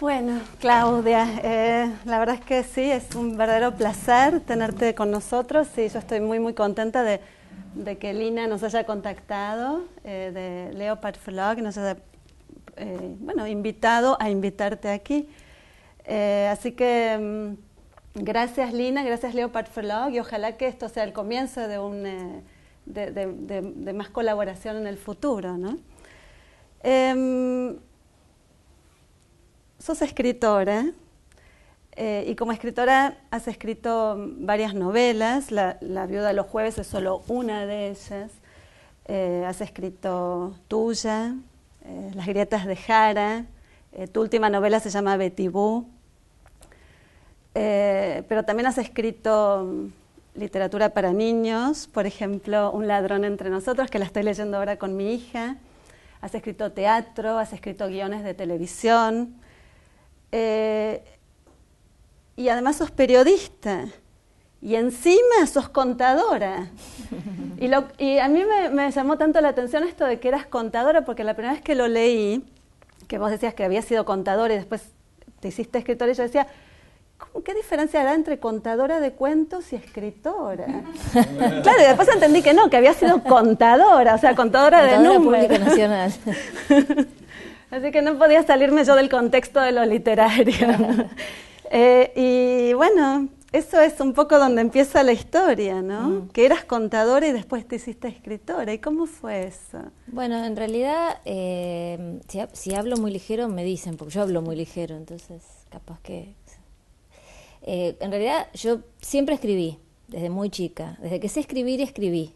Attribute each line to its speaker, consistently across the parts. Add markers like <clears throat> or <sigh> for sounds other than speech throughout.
Speaker 1: Bueno, Claudia, eh, la verdad es que sí, es un verdadero placer tenerte con nosotros y yo estoy muy, muy contenta de, que Lina nos haya contactado, eh, de Leopard Vlog, nos haya eh, bueno, invitado a invitarte aquí. así que mm, gracias Lina, gracias Leopard Vlog y ojalá que esto sea el comienzo de, un, de más colaboración en el futuro. ¿no? Em, sos escritora eh, y como escritora has escrito varias novelas, la, viuda Viuda los Jueves es solo una de ellas, eh, has escrito Tuya, eh, Las Grietas de Jara, tu última novela se llama Betty Boo, pero también has escrito literatura para niños, por ejemplo, Un ladrón entre nosotros, que la estoy leyendo ahora con mi hija, has escrito teatro, has escrito guiones de televisión, eh, y además sos periodista y encima sos contadora. Y, lo, y a mí me, llamó tanto la atención esto de que eras contadora, porque la primera vez que lo leí, que vos decías que habías sido contadora y después te hiciste escritora, y yo decía, ¿qué diferencia hará entre contadora de cuentos y escritora? <laughs> claro, y después entendí que no, que había sido contadora, o sea, contadora, de números. Pública Nacional. <laughs> Así que no podía salirme yo del contexto de lo literario. <laughs> Eh, y bueno, eso es un poco donde empieza la historia, ¿no? Mm. Que eras contadora y después te hiciste escritora. ¿Y cómo fue eso? Bueno, en realidad, eh,
Speaker 2: si, hablo muy ligero, me dicen, porque yo hablo muy ligero, entonces capaz que... Eh, en realidad, yo siempre escribí, desde muy chica. Desde que sé escribir, escribí.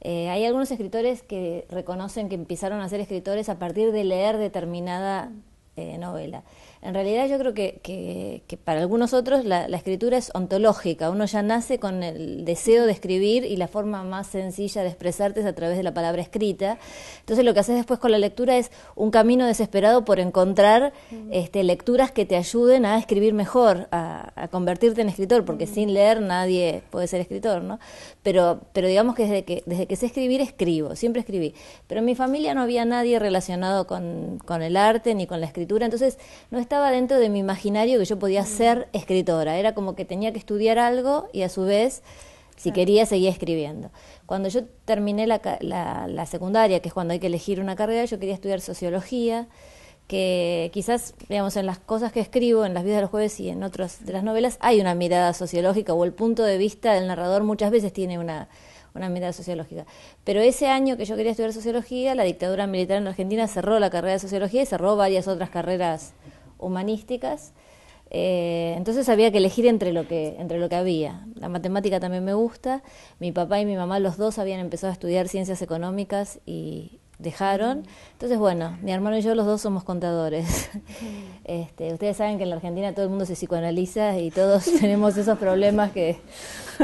Speaker 2: Eh, hay algunos escritores que reconocen que empezaron a ser escritores a partir de leer determinada eh, novela. En realidad yo creo que, para algunos otros la, escritura es ontológica, uno ya nace con el deseo de escribir y la forma más sencilla de expresarte es a través de la palabra escrita. Entonces lo que haces después con la lectura es un camino desesperado por encontrar este, lecturas que te ayuden a escribir mejor, a, convertirte en escritor, porque sin leer nadie puede ser escritor, ¿no? Pero, pero digamos que desde, que desde que sé escribir escribo, siempre escribí. Pero en mi familia no había nadie relacionado con, el arte ni con la escritura, entonces no está estaba dentro de mi imaginario que yo podía ser escritora. Era como que tenía que estudiar algo y a su vez, si quería, seguía escribiendo. Cuando yo terminé la, la, secundaria, que es cuando hay que elegir una carrera, yo quería estudiar sociología que quizás, digamos, en las cosas que escribo, en las vidas de los jueves y en otras de las novelas, hay una mirada sociológica o el punto de vista del narrador muchas veces tiene una, una mirada sociológica. Pero ese año que yo quería estudiar sociología, la dictadura militar en Argentina cerró la carrera de sociología y cerró varias otras carreras humanísticas. Eh, entonces había que elegir entre lo que, entre lo que había. La matemática también me gusta. Mi papá y mi mamá, los dos habían empezado a estudiar ciencias económicas y dejaron. Entonces, bueno, mi hermano y yo los dos somos contadores. <laughs> Este, ustedes saben que en la Argentina todo el mundo se psicoanaliza y todos <laughs> tenemos esos problemas que,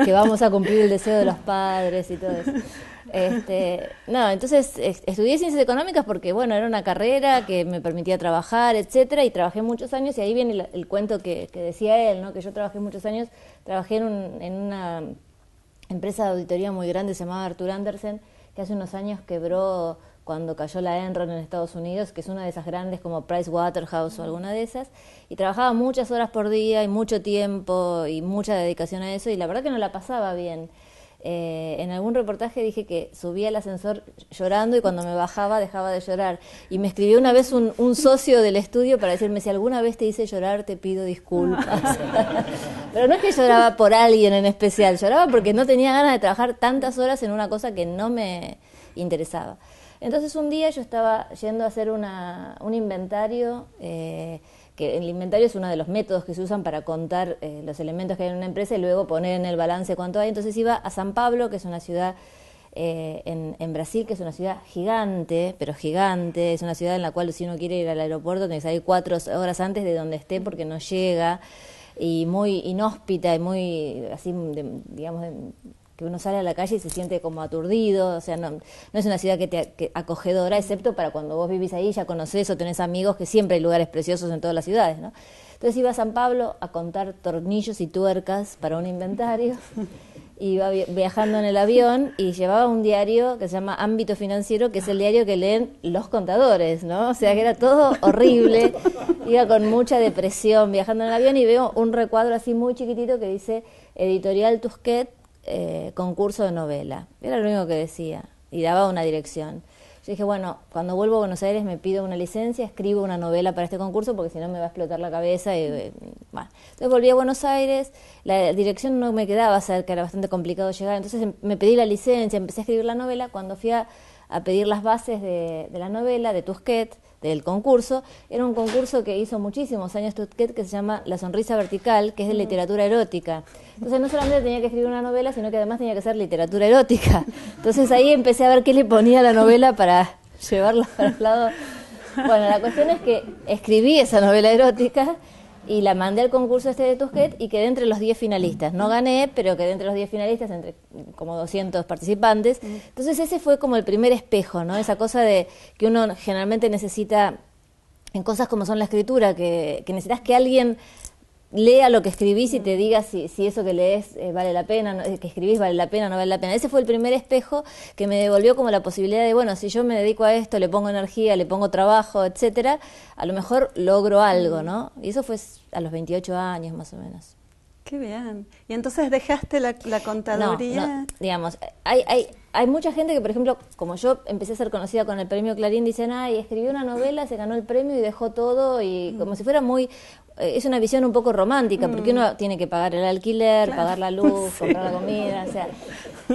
Speaker 2: que vamos a cumplir el deseo de los padres y todo eso. Este, no, entonces estudié ciencias económicas porque, bueno, era una carrera que me permitía trabajar, etcétera, y trabajé muchos años, y ahí viene el, cuento que, decía él, ¿no? Que yo trabajé muchos años, trabajé en, en una empresa de auditoría muy grande, se llamaba Arthur Andersen, que hace unos años quebró cuando cayó la Enron en Estados Unidos, que es una de esas grandes como Price Waterhouse o alguna de esas, y trabajaba muchas horas por día y mucho tiempo y mucha dedicación a eso, y la verdad que no la pasaba bien. Eh, en algún reportaje dije que subía al ascensor llorando y cuando me bajaba dejaba de llorar. Y me escribió una vez un, socio del estudio para decirme, si alguna vez te hice llorar, te pido disculpas. <laughs> Pero no es que lloraba por alguien en especial, lloraba porque no tenía ganas de trabajar tantas horas en una cosa que no me interesaba. Entonces un día yo estaba yendo a hacer un inventario. Eh, que el inventario es uno de los métodos que se usan para contar eh, los elementos que hay en una empresa y luego poner en el balance cuánto hay. Entonces iba a San Pablo, que es una ciudad eh, en, Brasil, que es una ciudad gigante, pero gigante, es una ciudad en la cual si uno quiere ir al aeropuerto tiene que salir cuatro horas antes de donde esté porque no llega y muy inhóspita y muy así, digamos, de, uno sale a la calle y se siente como aturdido, o sea, no, es una ciudad que te acogedora, excepto para cuando vos vivís ahí, ya conoces o tenés amigos, que siempre hay lugares preciosos en todas las ciudades, ¿no? Entonces iba a San Pablo a contar tornillos y tuercas para un inventario, <laughs> iba viajando en el avión y llevaba un diario que se llama Ámbito Financiero, que es el diario que leen los contadores, ¿no? O sea, que era todo horrible, iba con mucha depresión viajando en el avión y veo un recuadro así muy chiquitito que dice Editorial Tusquet eh, concurso de novela. Era lo único que decía. Y daba una dirección. Yo dije, bueno, cuando vuelvo a Buenos Aires me pido una licencia, escribo una novela para este concurso porque si no me va a explotar la cabeza. Y, eh, bueno. Entonces volví a Buenos Aires, la dirección no me quedaba que era bastante complicado llegar. Entonces em, me pedí la licencia, empecé a escribir la novela. Cuando fui a, pedir las bases de, la novela, de Tusquet del concurso. Era un concurso que hizo muchísimos años Tutket que se llama La Sonrisa Vertical, que es de literatura erótica. Entonces no solamente tenía que escribir una novela, sino que además tenía que ser literatura erótica. Entonces ahí empecé a ver qué le ponía a la novela para llevarlo para el lado. Bueno, la cuestión es que escribí esa novela erótica y la mandé al concurso este de Tusquet y quedé entre los 10 finalistas. No gané, pero quedé entre los 10 finalistas, entre como 200 participantes. Entonces ese fue como el primer espejo, ¿no? Esa cosa de que uno generalmente necesita en cosas como son la escritura, que, que necesitas que alguien lea lo que escribís y te diga si, eso que lees eh, vale la pena, que escribís vale la pena, no vale la pena. Ese fue el primer espejo que me devolvió como la posibilidad de, bueno, si yo me dedico a esto, le pongo energía, le pongo trabajo, etcétera, a lo mejor logro algo, mm. ¿no? Y eso fue a los 28 años más o menos.
Speaker 1: Qué bien. ¿Y entonces dejaste la, contaduría? digamos, hay,
Speaker 2: hay, hay mucha gente que, por ejemplo, como yo empecé a ser conocida con el premio Clarín, dicen, ay, escribió una novela, se ganó el premio y dejó todo, y mm. como si fuera muy, eh, es una visión un poco romántica, porque mm. uno tiene que pagar el alquiler, pagar la luz, <laughs> comprar la comida, o sea.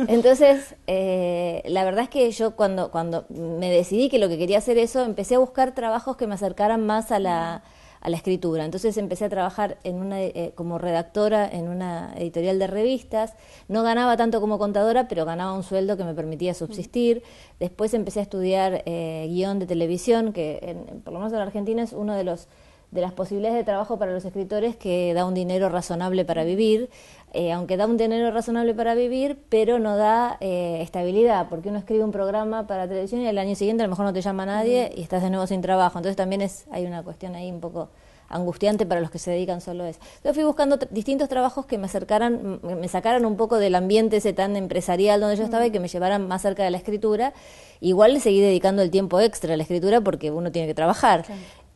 Speaker 2: Entonces, eh, la verdad es que yo cuando, cuando me decidí que lo que quería hacer eso, empecé a buscar trabajos que me acercaran más a la, a la escritura. Entonces empecé a trabajar una, eh, como redactora en una editorial de revistas. No ganaba tanto como contadora, pero ganaba un sueldo que me permitía subsistir. Después empecé a estudiar guion eh, guión de televisión, que por lo menos en Argentina es uno de de las posibilidades de trabajo para los escritores que da un dinero razonable para vivir. Eh, aunque da un dinero razonable para vivir, pero no da eh, estabilidad, porque uno escribe un programa para televisión y el año siguiente a lo mejor no te llama nadie y estás de nuevo sin trabajo. Entonces también es, hay una cuestión ahí un poco angustiante para los que se dedican solo a eso. Yo fui buscando distintos trabajos que me acercaran, me sacaran un poco del ambiente ese tan empresarial donde yo estaba y que me llevaran más cerca de la escritura. Igual le seguí dedicando el tiempo extra a la escritura porque uno tiene que trabajar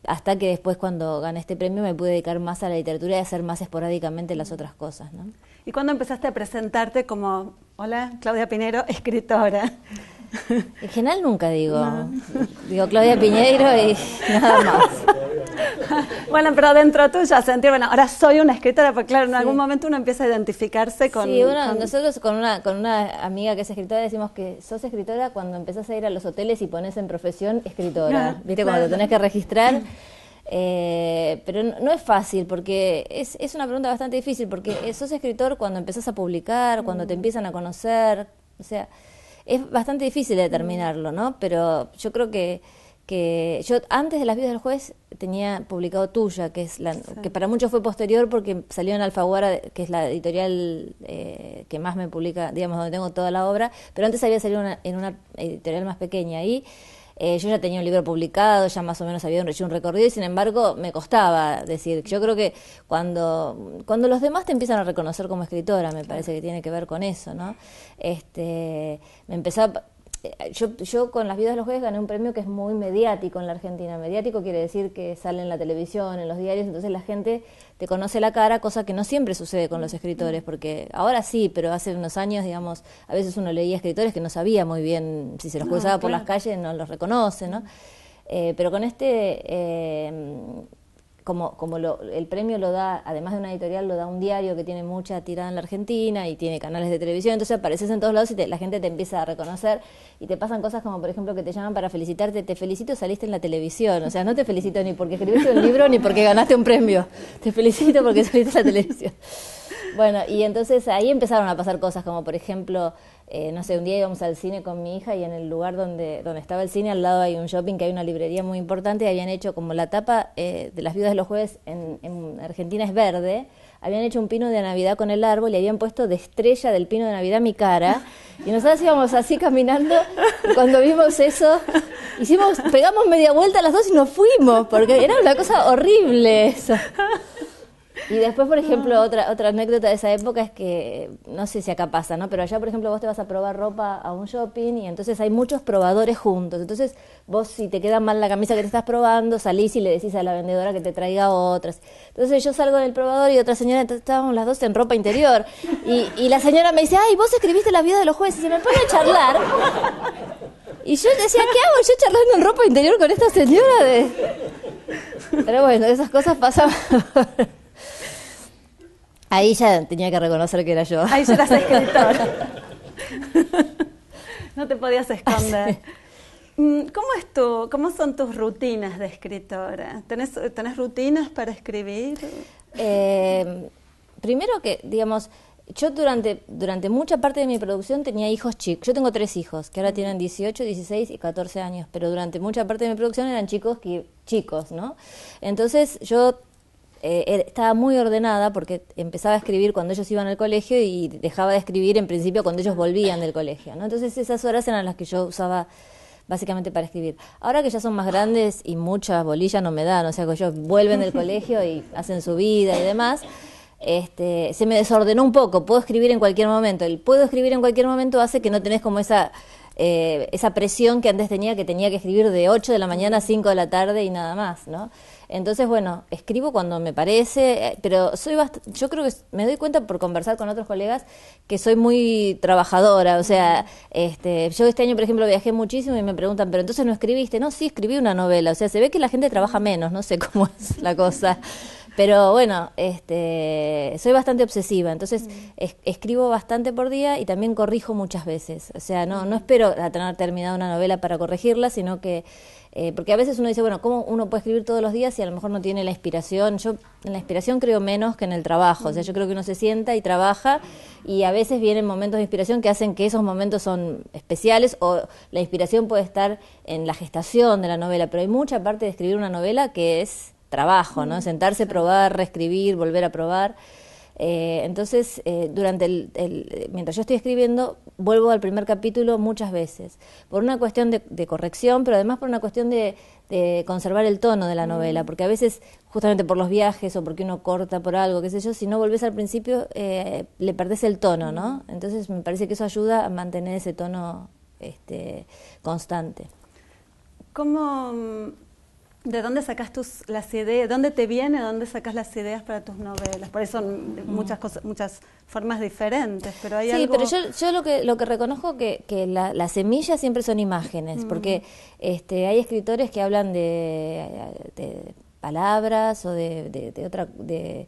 Speaker 2: hasta que después cuando gané este premio me pude dedicar más a la literatura y hacer más esporádicamente las otras cosas. ¿no?
Speaker 1: ¿Y cuándo empezaste a presentarte como, hola, Claudia Pinero, escritora?
Speaker 2: En general nunca digo. Digo Claudia Piñeiro y nada más.
Speaker 1: <laughs> Bueno, pero dentro tuyo, sentir, bueno, ahora soy una escritora, porque claro, en algún momento uno empieza a identificarse con... Sí, bueno,
Speaker 2: nosotros con una, con una amiga que es escritora decimos que sos escritora cuando empezás a ir a los hoteles y pones en profesión escritora, ah, ¿viste? Cuando te tenés que registrar. Eh, pero no, es fácil, porque es, es una pregunta bastante difícil, porque eh, sos escritor cuando empezás a publicar, cuando te mm. empiezan a conocer, o sea es bastante difícil mm. determinarlo, ¿no? Pero yo creo que, que yo antes de las vidas del juez tenía publicado Tuya, que es la, que para muchos fue posterior porque salió en Alfaguara, que es la editorial eh, que más me publica, digamos, donde tengo toda la obra, pero antes había salido una, en una editorial más pequeña y eh, yo ya tenía un libro publicado, ya más o menos había hecho un recorrido y sin embargo me costaba decir, yo creo que cuando, cuando los demás te empiezan a reconocer como escritora, me parece que tiene que ver con eso, ¿no? Este, me empezaba... Eh, yo, yo, con Las vidas de los jueves gané un premio que es muy mediático en la Argentina. Mediático quiere decir que sale en la televisión, en los diarios, entonces la gente te conoce la cara, cosa que no siempre sucede con los escritores, porque ahora sí, pero hace unos años, digamos, a veces uno leía escritores que no sabía muy bien si se los cruzaba por las calles, no los reconoce, ¿no? Eh, pero con este eh, como, como el premio lo da, además de una editorial, lo da un diario que tiene mucha tirada en la Argentina y tiene canales de televisión, entonces apareces en todos lados y la gente te empieza a reconocer y te pasan cosas como, por ejemplo, que te llaman para felicitarte, te felicito, saliste en la televisión, o sea, no te felicito ni porque escribiste un libro ni porque ganaste un premio, te felicito porque saliste en la televisión. Bueno, y entonces ahí empezaron a pasar cosas como, por ejemplo, eh, no sé, un día íbamos al cine con mi hija y en el lugar donde, donde estaba el cine, al lado hay un shopping que hay una librería muy importante y habían hecho como la tapa eh, de las viudas de los jueves en, Argentina es verde, habían hecho un pino de Navidad con el árbol y habían puesto de estrella del pino de Navidad mi cara. Y nosotros íbamos así caminando cuando vimos eso, hicimos, pegamos media vuelta a las dos y nos fuimos, porque era una cosa horrible eso. Y después, por ejemplo, ah. otra, otra anécdota de esa época es que, no sé si acá pasa, ¿no? Pero allá, por ejemplo, vos te vas a probar ropa a un shopping y entonces hay muchos probadores juntos. Entonces, vos si te queda mal la camisa que te estás probando, salís y le decís a la vendedora que te traiga otras. Entonces yo salgo del probador y otra señora, estábamos las dos en ropa interior. Y, y la señora me dice, ay, vos escribiste la vida de los jueces y se me pone a charlar. Y yo decía, ¿qué hago yo charlando en ropa interior con esta señora? De... Pero bueno, esas cosas pasaban. Ahí ya tenía que reconocer que era yo. Ahí ya eras escritora.
Speaker 1: <laughs> no te podías esconder. Mm, ¿Cómo, son tus rutinas de escritora? ¿Tenés, rutinas para escribir?
Speaker 2: Em, primero que, digamos, yo durante, durante mucha parte de mi producción tenía hijos chicos. Yo tengo tres hijos, que ahora mm. tienen 18, 16 y 14 años, pero durante mucha parte de mi producción eran chicos chicos, ¿no? Entonces yo eh, er, estaba muy ordenada porque empezaba a escribir cuando ellos iban al colegio y dejaba de escribir en principio cuando ellos volvían del colegio. ¿no? Entonces esas horas eran las que yo usaba básicamente para escribir. Ahora que ya son más grandes y muchas bolillas no me dan, o sea que ellos vuelven del colegio y hacen su vida y demás, este, se me desordenó un poco, puedo escribir en cualquier momento. El puedo escribir en cualquier momento hace que no tenés como esa, eh, esa presión que antes tenía, que tenía que escribir de 8 de la mañana a 5 de la tarde y nada más, ¿no? Entonces, bueno, escribo cuando me parece, eh, pero soy yo creo que me doy cuenta por conversar con otros colegas que soy muy trabajadora, o sea, este, yo este año, por ejemplo, viajé muchísimo y me preguntan, pero entonces no escribiste, no, sí escribí una novela, o sea, se ve que la gente trabaja menos, no sé <laughs> cómo es la cosa. Pero bueno, este, soy bastante obsesiva, entonces mm. escribo bastante por día y también corrijo muchas veces. O sea, no, no espero a tener terminada una novela para corregirla, sino que eh, porque a veces uno dice, bueno, ¿cómo uno puede escribir todos los días si a lo mejor no tiene la inspiración? Yo en la inspiración creo menos que en el trabajo. O sea, yo creo que uno se sienta y trabaja y a veces vienen momentos de inspiración que hacen que esos momentos son especiales o la inspiración puede estar en la gestación de la novela, pero hay mucha parte de escribir una novela que es trabajo, ¿no? Mm. Sentarse, probar, reescribir, volver a probar. Eh, entonces, eh, durante el, mientras yo estoy escribiendo, vuelvo al primer capítulo muchas veces, por una cuestión de, corrección, pero además por una cuestión de, conservar el tono de la novela, porque a veces, justamente por los viajes o porque uno corta por algo, qué sé yo, si no volvés al principio, eh, le perdés el tono, ¿no? Entonces, me parece que eso ayuda a mantener ese tono este, constante.
Speaker 1: ¿Cómo ¿De dónde sacas tus, las ideas? ¿Dónde te viene? ¿Dónde sacas las ideas para tus novelas? Por eso mm. muchas cosas, muchas formas diferentes, pero hay sí, pero yo, yo
Speaker 2: lo que lo que reconozco que, que la, las semillas siempre son imágenes, mm. porque este, hay escritores que hablan de, palabras o de, otra de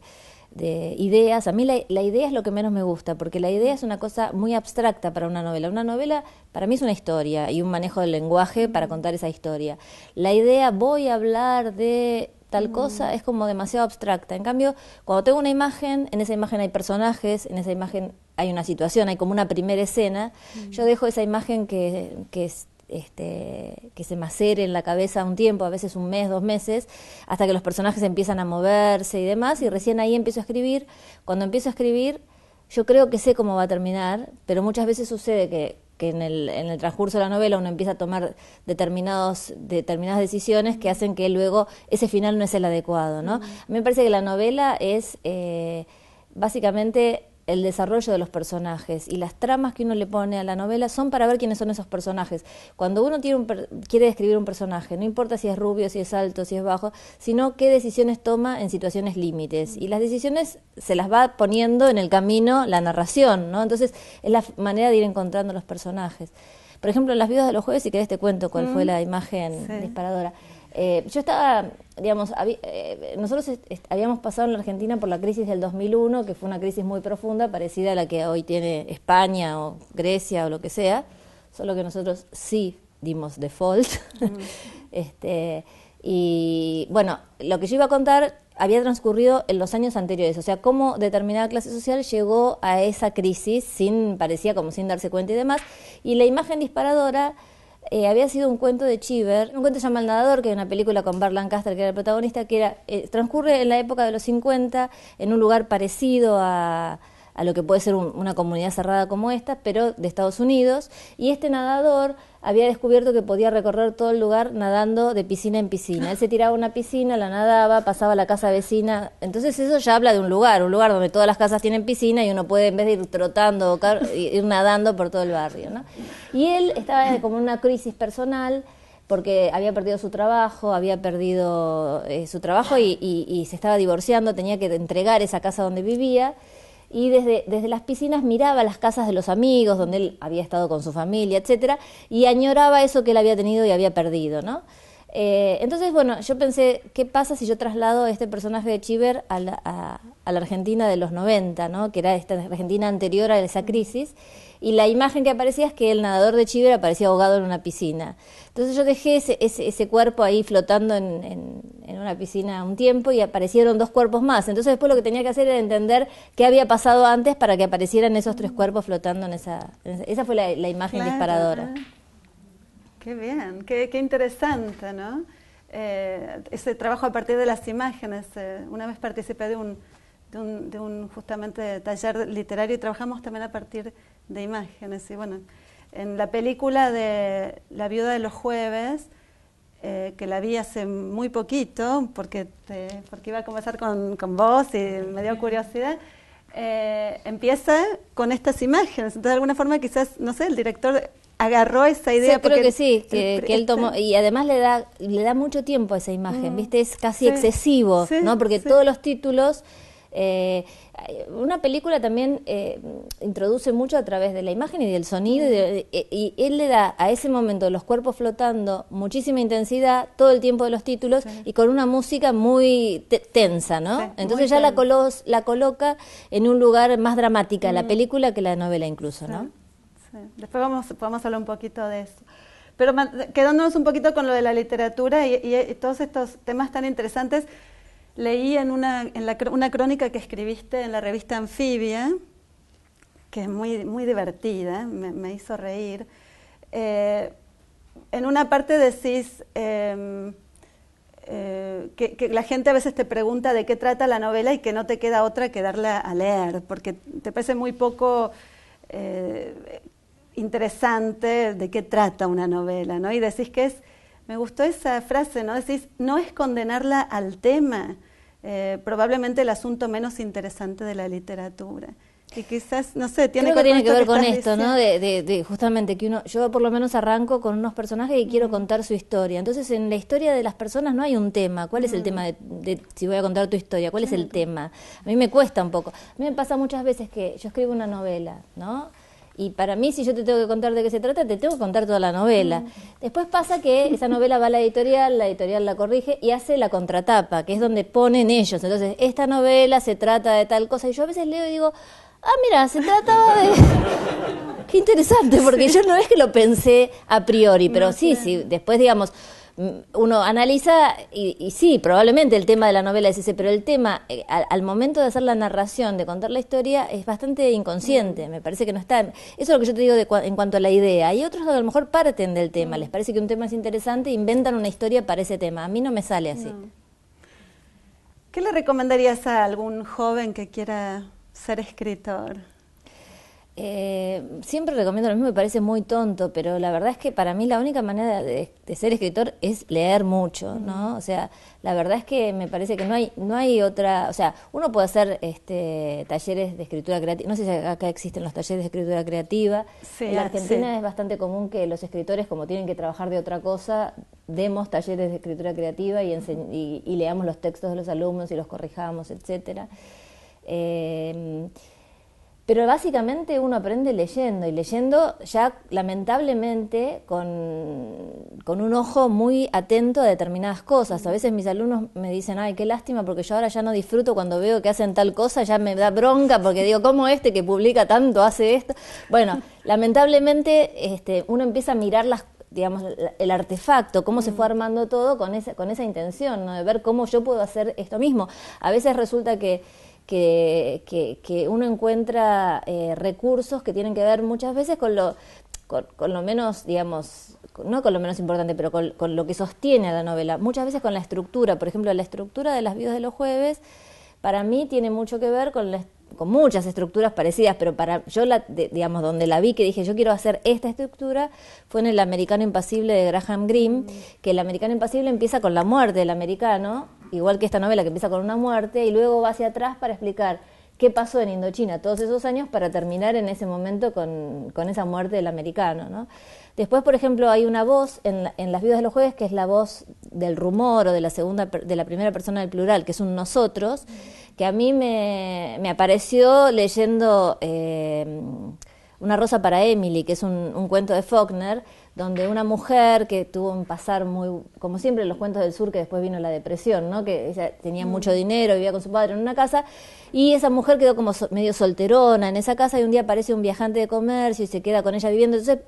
Speaker 2: de ideas. A mí la, idea es lo que menos me gusta, porque la idea es una cosa muy abstracta para una novela. Una novela para mí es una historia y un manejo del lenguaje para contar esa historia. La idea, voy a hablar de tal cosa, es como demasiado abstracta. En cambio, cuando tengo una imagen, en esa imagen hay personajes, en esa imagen hay una situación, hay como una primera escena. Yo dejo esa imagen que, que es este, que se macere en la cabeza un tiempo, a veces un mes, dos meses, hasta que los personajes empiezan a moverse y demás, y recién ahí empiezo a escribir. Cuando empiezo a escribir, yo creo que sé cómo va a terminar, pero muchas veces sucede que, que en, el, en, el, transcurso de la novela uno empieza a tomar determinados, determinadas decisiones que hacen que luego ese final no es el adecuado. ¿no? A mí me parece que la novela es eh, básicamente el desarrollo de los personajes y las tramas que uno le pone a la novela son para ver quiénes son esos personajes. Cuando uno tiene quiere describir un personaje, no importa si es rubio, si es alto, si es bajo, sino qué decisiones toma en situaciones límites. Y las decisiones se las va poniendo en el camino la narración, ¿no? Entonces es la manera de ir encontrando los personajes. Por ejemplo, en Las vidas de los jueves, si querés te cuento cuál fue mm. la imagen disparadora. Eh, yo estaba digamos, eh, nosotros habíamos pasado en la Argentina por la crisis del 2001, que fue una crisis muy profunda, parecida a la que hoy tiene España o Grecia o lo que sea, solo que nosotros sí dimos default. <laughs> este, y bueno, lo que yo iba a contar había transcurrido en los años anteriores, o sea, cómo determinada clase social llegó a esa crisis sin parecía como sin darse cuenta y demás, y la imagen disparadora eh, había sido un cuento de Cheever, un cuento llamado El Nadador, que es una película con Bart Lancaster, que era el protagonista, que eh, transcurre en la época de los 50, en un lugar parecido a, a lo que puede ser una comunidad cerrada como esta, pero de Estados Unidos, y este nadador había descubierto que podía recorrer todo el lugar nadando de piscina en piscina. Él se tiraba a una piscina, la nadaba, pasaba a la casa vecina. Entonces eso ya habla de un lugar, un lugar donde todas las casas tienen piscina y uno puede en vez de ir trotando, <laughs> ir nadando por todo el barrio. ¿no? Y él estaba como en una crisis personal porque había perdido su trabajo, había perdido eh, su trabajo y se estaba divorciando, tenía que entregar esa casa donde vivía y desde, desde las piscinas miraba las casas de los amigos donde él había estado con su familia, etcétera, y añoraba eso que él había tenido y había perdido, ¿no? Eh, entonces, bueno, yo pensé, ¿qué pasa si yo traslado este personaje de Chiver a la, Argentina de los 90, ¿no? que era esta Argentina anterior a esa crisis? y la imagen que aparecía es que el nadador de Chiver aparecía ahogado en una piscina. Entonces yo dejé ese, ese, cuerpo ahí flotando en, una piscina un tiempo y aparecieron dos cuerpos más. Entonces después lo que tenía que hacer era entender qué había pasado antes para que aparecieran esos tres cuerpos flotando en esa... esa fue la, imagen disparadora.
Speaker 1: Qué bien, qué, interesante, ¿no? Eh, ese trabajo a partir de las imágenes. Eh, una vez participé de un, de un, justamente taller literario y trabajamos también a partir de imágenes. Y bueno, en la película de La viuda de los jueves, eh, que la vi hace muy poquito, porque, porque iba a conversar con, con, vos y me dio curiosidad, eh, empieza con estas imágenes. Entonces, de alguna forma, quizás, no sé, el director agarró esa idea. Sí, creo que sí, que, él este tomó, y
Speaker 2: además le da, le da mucho tiempo a esa imagen, mm. ¿viste? Es casi excesivo, ¿no? Porque todos los títulos eh, una película también eh, introduce mucho a través de la imagen y del sonido, eh, y, él le da a ese momento los cuerpos flotando muchísima intensidad todo el tiempo de los títulos y con una música muy tensa, ¿no? Entonces ya la, la, coloca en un lugar más dramática la mm. película que la novela incluso, ¿no?
Speaker 1: Después vamos, a hablar un poquito de eso. Pero quedándonos un poquito con lo de la literatura y todos estos temas tan interesantes, leí en, una, crónica que escribiste en la revista Anfibia, que es muy, divertida, me, hizo reír. Eh, en una parte decís em, eh, que, que, la gente a veces te pregunta de qué trata la novela y que no te queda otra que darla a leer, porque te parece muy poco eh, interesante de qué trata una novela, ¿no? Y decís que es, me gustó esa frase, ¿no? Decís, no es condenarla al tema, eh, probablemente el asunto menos interesante de la literatura. Y quizás, no sé, tiene que, ver con esto, ¿no?
Speaker 2: De, justamente que uno, yo por lo menos arranco con unos personajes y quiero contar su historia. Entonces, en la historia de las personas no hay un tema. ¿Cuál es el tema de, de si voy a contar tu historia? ¿Cuál es el tema? A mí me cuesta un poco. A mí me pasa muchas veces que yo escribo una novela, ¿no? Y para mí, si yo te tengo que contar de qué se trata, te tengo que contar toda la novela. Mm. Después pasa que esa novela va a la editorial, la editorial la corrige y hace la contratapa, que es donde ponen ellos. Entonces, esta novela se trata de tal cosa. Y yo a veces leo y digo, ah, mira, se trata de... <laughs> qué interesante, porque yo no es que lo pensé a priori, pero sí, sí, después digamos uno analiza, y, sí, probablemente el tema de la novela es ese, pero el tema eh, al, momento de hacer la narración, de contar la historia, es bastante inconsciente, mm. me parece que no está... Eso es lo que yo te digo en cuanto a la idea. y otros a lo mejor parten del tema, mm. les parece que un tema es interesante, inventan una historia para ese tema. A mí no me sale así.
Speaker 1: ¿Qué le recomendarías a algún joven que quiera ser escritor? Eh, siempre recomiendo lo mismo, me parece muy tonto,
Speaker 2: pero la verdad es que para mí la única manera de, ser escritor es leer mucho, ¿no? O sea, la verdad es que me parece que no hay, no hay otra, o sea, uno puede hacer este, talleres de escritura creativa, no sé si acá existen los talleres de escritura creativa, en la ah, Argentina es bastante común que los escritores, como tienen que trabajar de otra cosa, demos talleres de escritura creativa y, y, y leamos los textos de los alumnos y los corrijamos, etcétera. Eh, pero básicamente uno aprende leyendo y leyendo ya lamentablemente con, con, un ojo muy atento a determinadas cosas. A veces mis alumnos me dicen, ay, qué lástima porque yo ahora ya no disfruto cuando veo que hacen tal cosa, ya me da bronca porque digo, ¿cómo este que publica tanto hace esto? Bueno, <laughs> lamentablemente este, uno empieza a mirar las digamos, el artefacto, cómo se mm. fue armando todo con esa, con esa intención, ¿no? de ver cómo yo puedo hacer esto mismo. A veces resulta que que, que, uno encuentra eh, recursos que tienen que ver muchas veces con lo, con, lo menos, digamos, no con lo menos importante, pero con, con lo que sostiene a la novela, muchas veces con la estructura, por ejemplo, la estructura de las vidas de los jueves, para mí tiene mucho que ver con la con muchas estructuras parecidas, pero para yo, la, digamos, donde la vi que dije, yo quiero hacer esta estructura, fue en El Americano Impasible de Graham Greene, mm. que El Americano Impasible empieza con la muerte del americano, igual que esta novela que empieza con una muerte, y luego va hacia atrás para explicar qué pasó en Indochina todos esos años para terminar en ese momento con, con esa muerte del americano, ¿no? Después, por ejemplo, hay una voz en, las vidas de los jueves que es la voz del rumor o de la, segunda, de la primera persona del plural, que es un nosotros, que a mí me, apareció leyendo eh, Una rosa para Emily, que es un, cuento de Faulkner, donde una mujer que tuvo un pasar muy, como siempre en los cuentos del sur, que después vino la depresión, ¿no? que ella tenía mm. mucho dinero, vivía con su padre en una casa, y esa mujer quedó como medio solterona en esa casa y un día aparece un viajante de comercio y se queda con ella viviendo. Entonces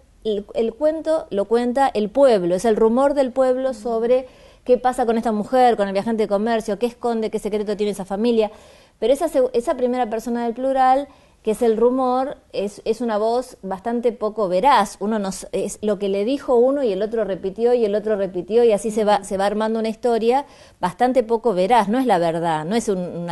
Speaker 2: el, cuento lo cuenta el pueblo, es el rumor del pueblo sobre qué pasa con esta mujer, con el viajante de comercio, qué esconde, qué secreto tiene esa familia. Pero esa, esa primera persona del plural que es el rumor, es, es una voz bastante poco veraz. Uno es lo que le dijo uno y el otro repitió y el otro repitió y así se va, se va armando una historia bastante poco veraz. No es la verdad, no es un,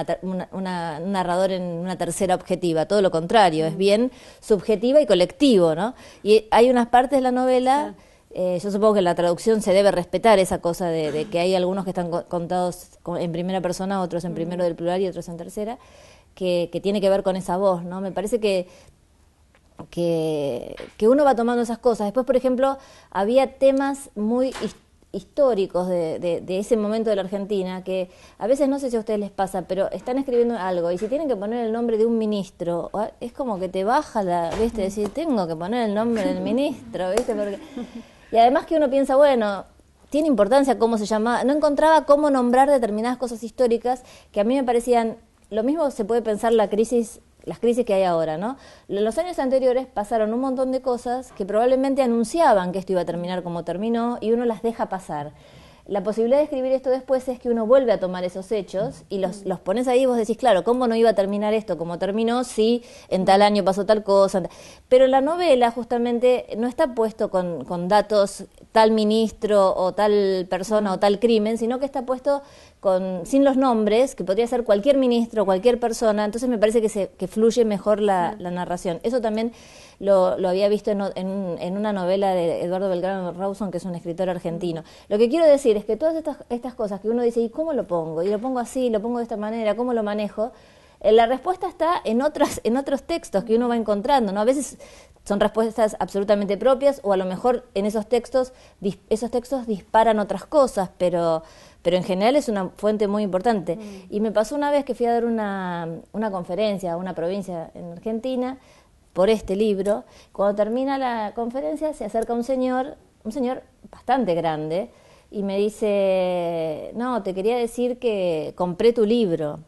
Speaker 2: una, narrador en una tercera objetiva, todo lo contrario, es bien subjetiva y colectivo, ¿no? Y hay unas partes de la novela... Eh, yo supongo que en la traducción se debe respetar esa cosa de, que hay algunos que están contados en primera persona, otros en primero del plural y otros en tercera que, tiene que ver con esa voz, ¿no? Me parece que, que, uno va tomando esas cosas. Después, por ejemplo, había temas muy históricos de, ese momento de la Argentina que a veces no sé si a ustedes les pasa, pero están escribiendo algo y si tienen que poner el nombre de un ministro, es como que te baja la, ¿viste? Decir, tengo que poner el nombre del ministro, ¿viste? Porque... Y además que uno piensa, bueno, tiene importancia cómo se llamaba, no encontraba cómo nombrar determinadas cosas históricas que a mí me parecían lo mismo se puede pensar la crisis, las crisis que hay ahora, ¿no? En los años anteriores pasaron un montón de cosas que probablemente anunciaban que esto iba a terminar como terminó y uno las deja pasar. La posibilidad de escribir esto después es que uno vuelve a tomar esos hechos y los, los pones ahí y vos decís, claro, ¿cómo no iba a terminar esto? Como terminó si en tal año pasó tal cosa? Pero la novela justamente no está puesto con, con datos tal ministro o tal persona o tal crimen, sino que está puesto con, sin los nombres, que podría ser cualquier ministro, cualquier persona, entonces me parece que, se, que fluye mejor la, la narración. Eso también lo, había visto en, una novela de Eduardo Belgrano Rawson, que es un escritor argentino. Lo que quiero decir es que todas estas, cosas que uno dice, ¿y cómo lo pongo? Y lo pongo así, lo pongo de esta manera, ¿cómo lo manejo? Eh, la respuesta está en en otros textos que uno va encontrando no a veces son respuestas absolutamente propias o a lo mejor en esos textos esos textos disparan otras cosas pero pero en general es una fuente muy importante mm. y me pasó una vez que fui a dar una conferencia a una provincia en Argentina por este libro. Cuando termina la conferencia se acerca un señor, un señor bastante grande, y me dice, no, te quería decir que compré tu libro.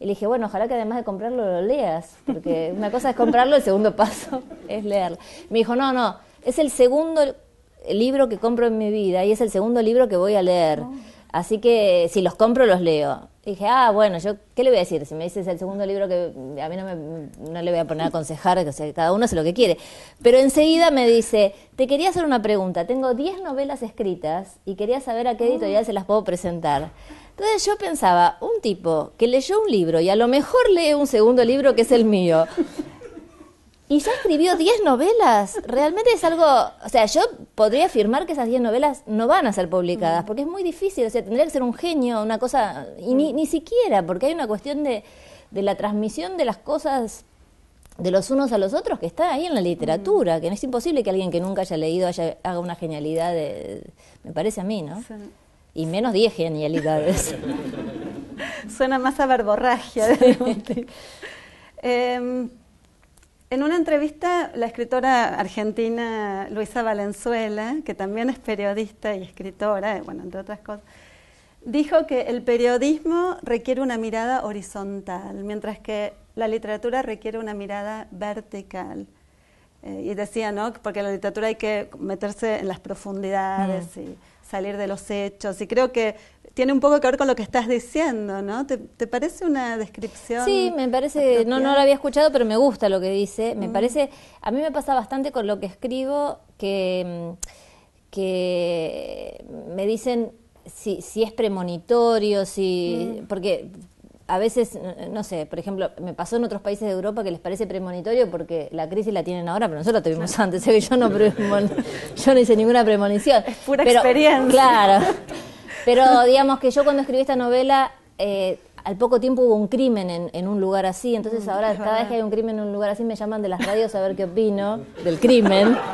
Speaker 2: Y le dije, bueno, ojalá que además de comprarlo lo leas, porque <laughs> una cosa es comprarlo, el segundo paso <laughs> es leerlo. Me dijo, no, no, es el segundo libro que compro en mi vida y es el segundo libro que voy a leer. Oh. Así que si los compro, los leo dije, ah, bueno, yo, ¿qué le voy a decir? Si me dices el segundo libro que a mí no, me, no le voy a poner a aconsejar, que sea, cada uno hace lo que quiere. Pero enseguida me dice, te quería hacer una pregunta, tengo 10 novelas escritas y quería saber a qué editorial se las puedo presentar. Entonces yo pensaba, un tipo que leyó un libro y a lo mejor lee un segundo libro que es el mío, y ya escribió 10 novelas. Realmente es algo, o sea, yo podría afirmar que esas 10 novelas no van a ser publicadas, porque es muy difícil, o sea, tendría que ser un genio, una cosa, y ni, ni siquiera, porque hay una cuestión de, de la transmisión de las cosas de los unos a los otros que está ahí en la literatura, que no es imposible que alguien que nunca haya leído haga una genialidad, de, me parece a mí, ¿no? Y menos 10 genialidades.
Speaker 1: <laughs> Suena más a verborragia. Sí. De em, eh, en una entrevista, la escritora argentina Luisa Valenzuela, que también es periodista y escritora, bueno, entre otras cosas, dijo que el periodismo requiere una mirada horizontal, mientras que la literatura requiere una mirada vertical. Eh, y decía, ¿no? Porque en la literatura hay que meterse en las profundidades mm. y salir de los hechos. Y creo que tiene un poco que ver con lo que estás diciendo, ¿no? ¿Te, parece una descripción? Sí, me parece, no, no lo había
Speaker 2: escuchado, pero me gusta lo que dice. Me mm. parece, a mí me pasa bastante con lo que escribo que, mm, que me dicen si, si es premonitorio, si, porque a veces, no sé, por ejemplo, me pasó en otros países de Europa que les parece premonitorio porque la crisis la tienen ahora, pero nosotros la tuvimos antes, Que yo, no yo no hice ninguna premonición. Es pura experiencia. Claro. Pero digamos que yo cuando escribí esta novela, eh, al poco tiempo hubo un crimen en un lugar así, entonces mm, ahora cada vez que hay un crimen en un lugar así me llaman de las radios a ver qué opino del crimen. <laughs>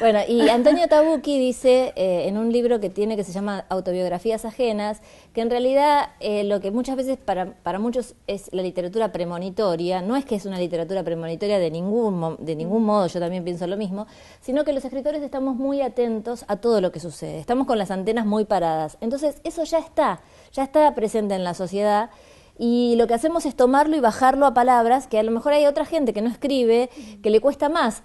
Speaker 2: Bueno, y Antonio Tabucchi dice eh, en un libro que tiene que se llama Autobiografías Ajenas, que en realidad eh, lo que muchas veces para, para, muchos es la literatura premonitoria, no es que es una literatura premonitoria de ningún, de ningún modo, yo también pienso lo mismo, sino que los escritores estamos muy atentos a todo lo que sucede, estamos con las antenas muy paradas. Entonces, eso ya está, ya está presente en la sociedad y lo que hacemos es tomarlo y bajarlo a palabras que a lo mejor hay otra gente que no escribe, que le cuesta más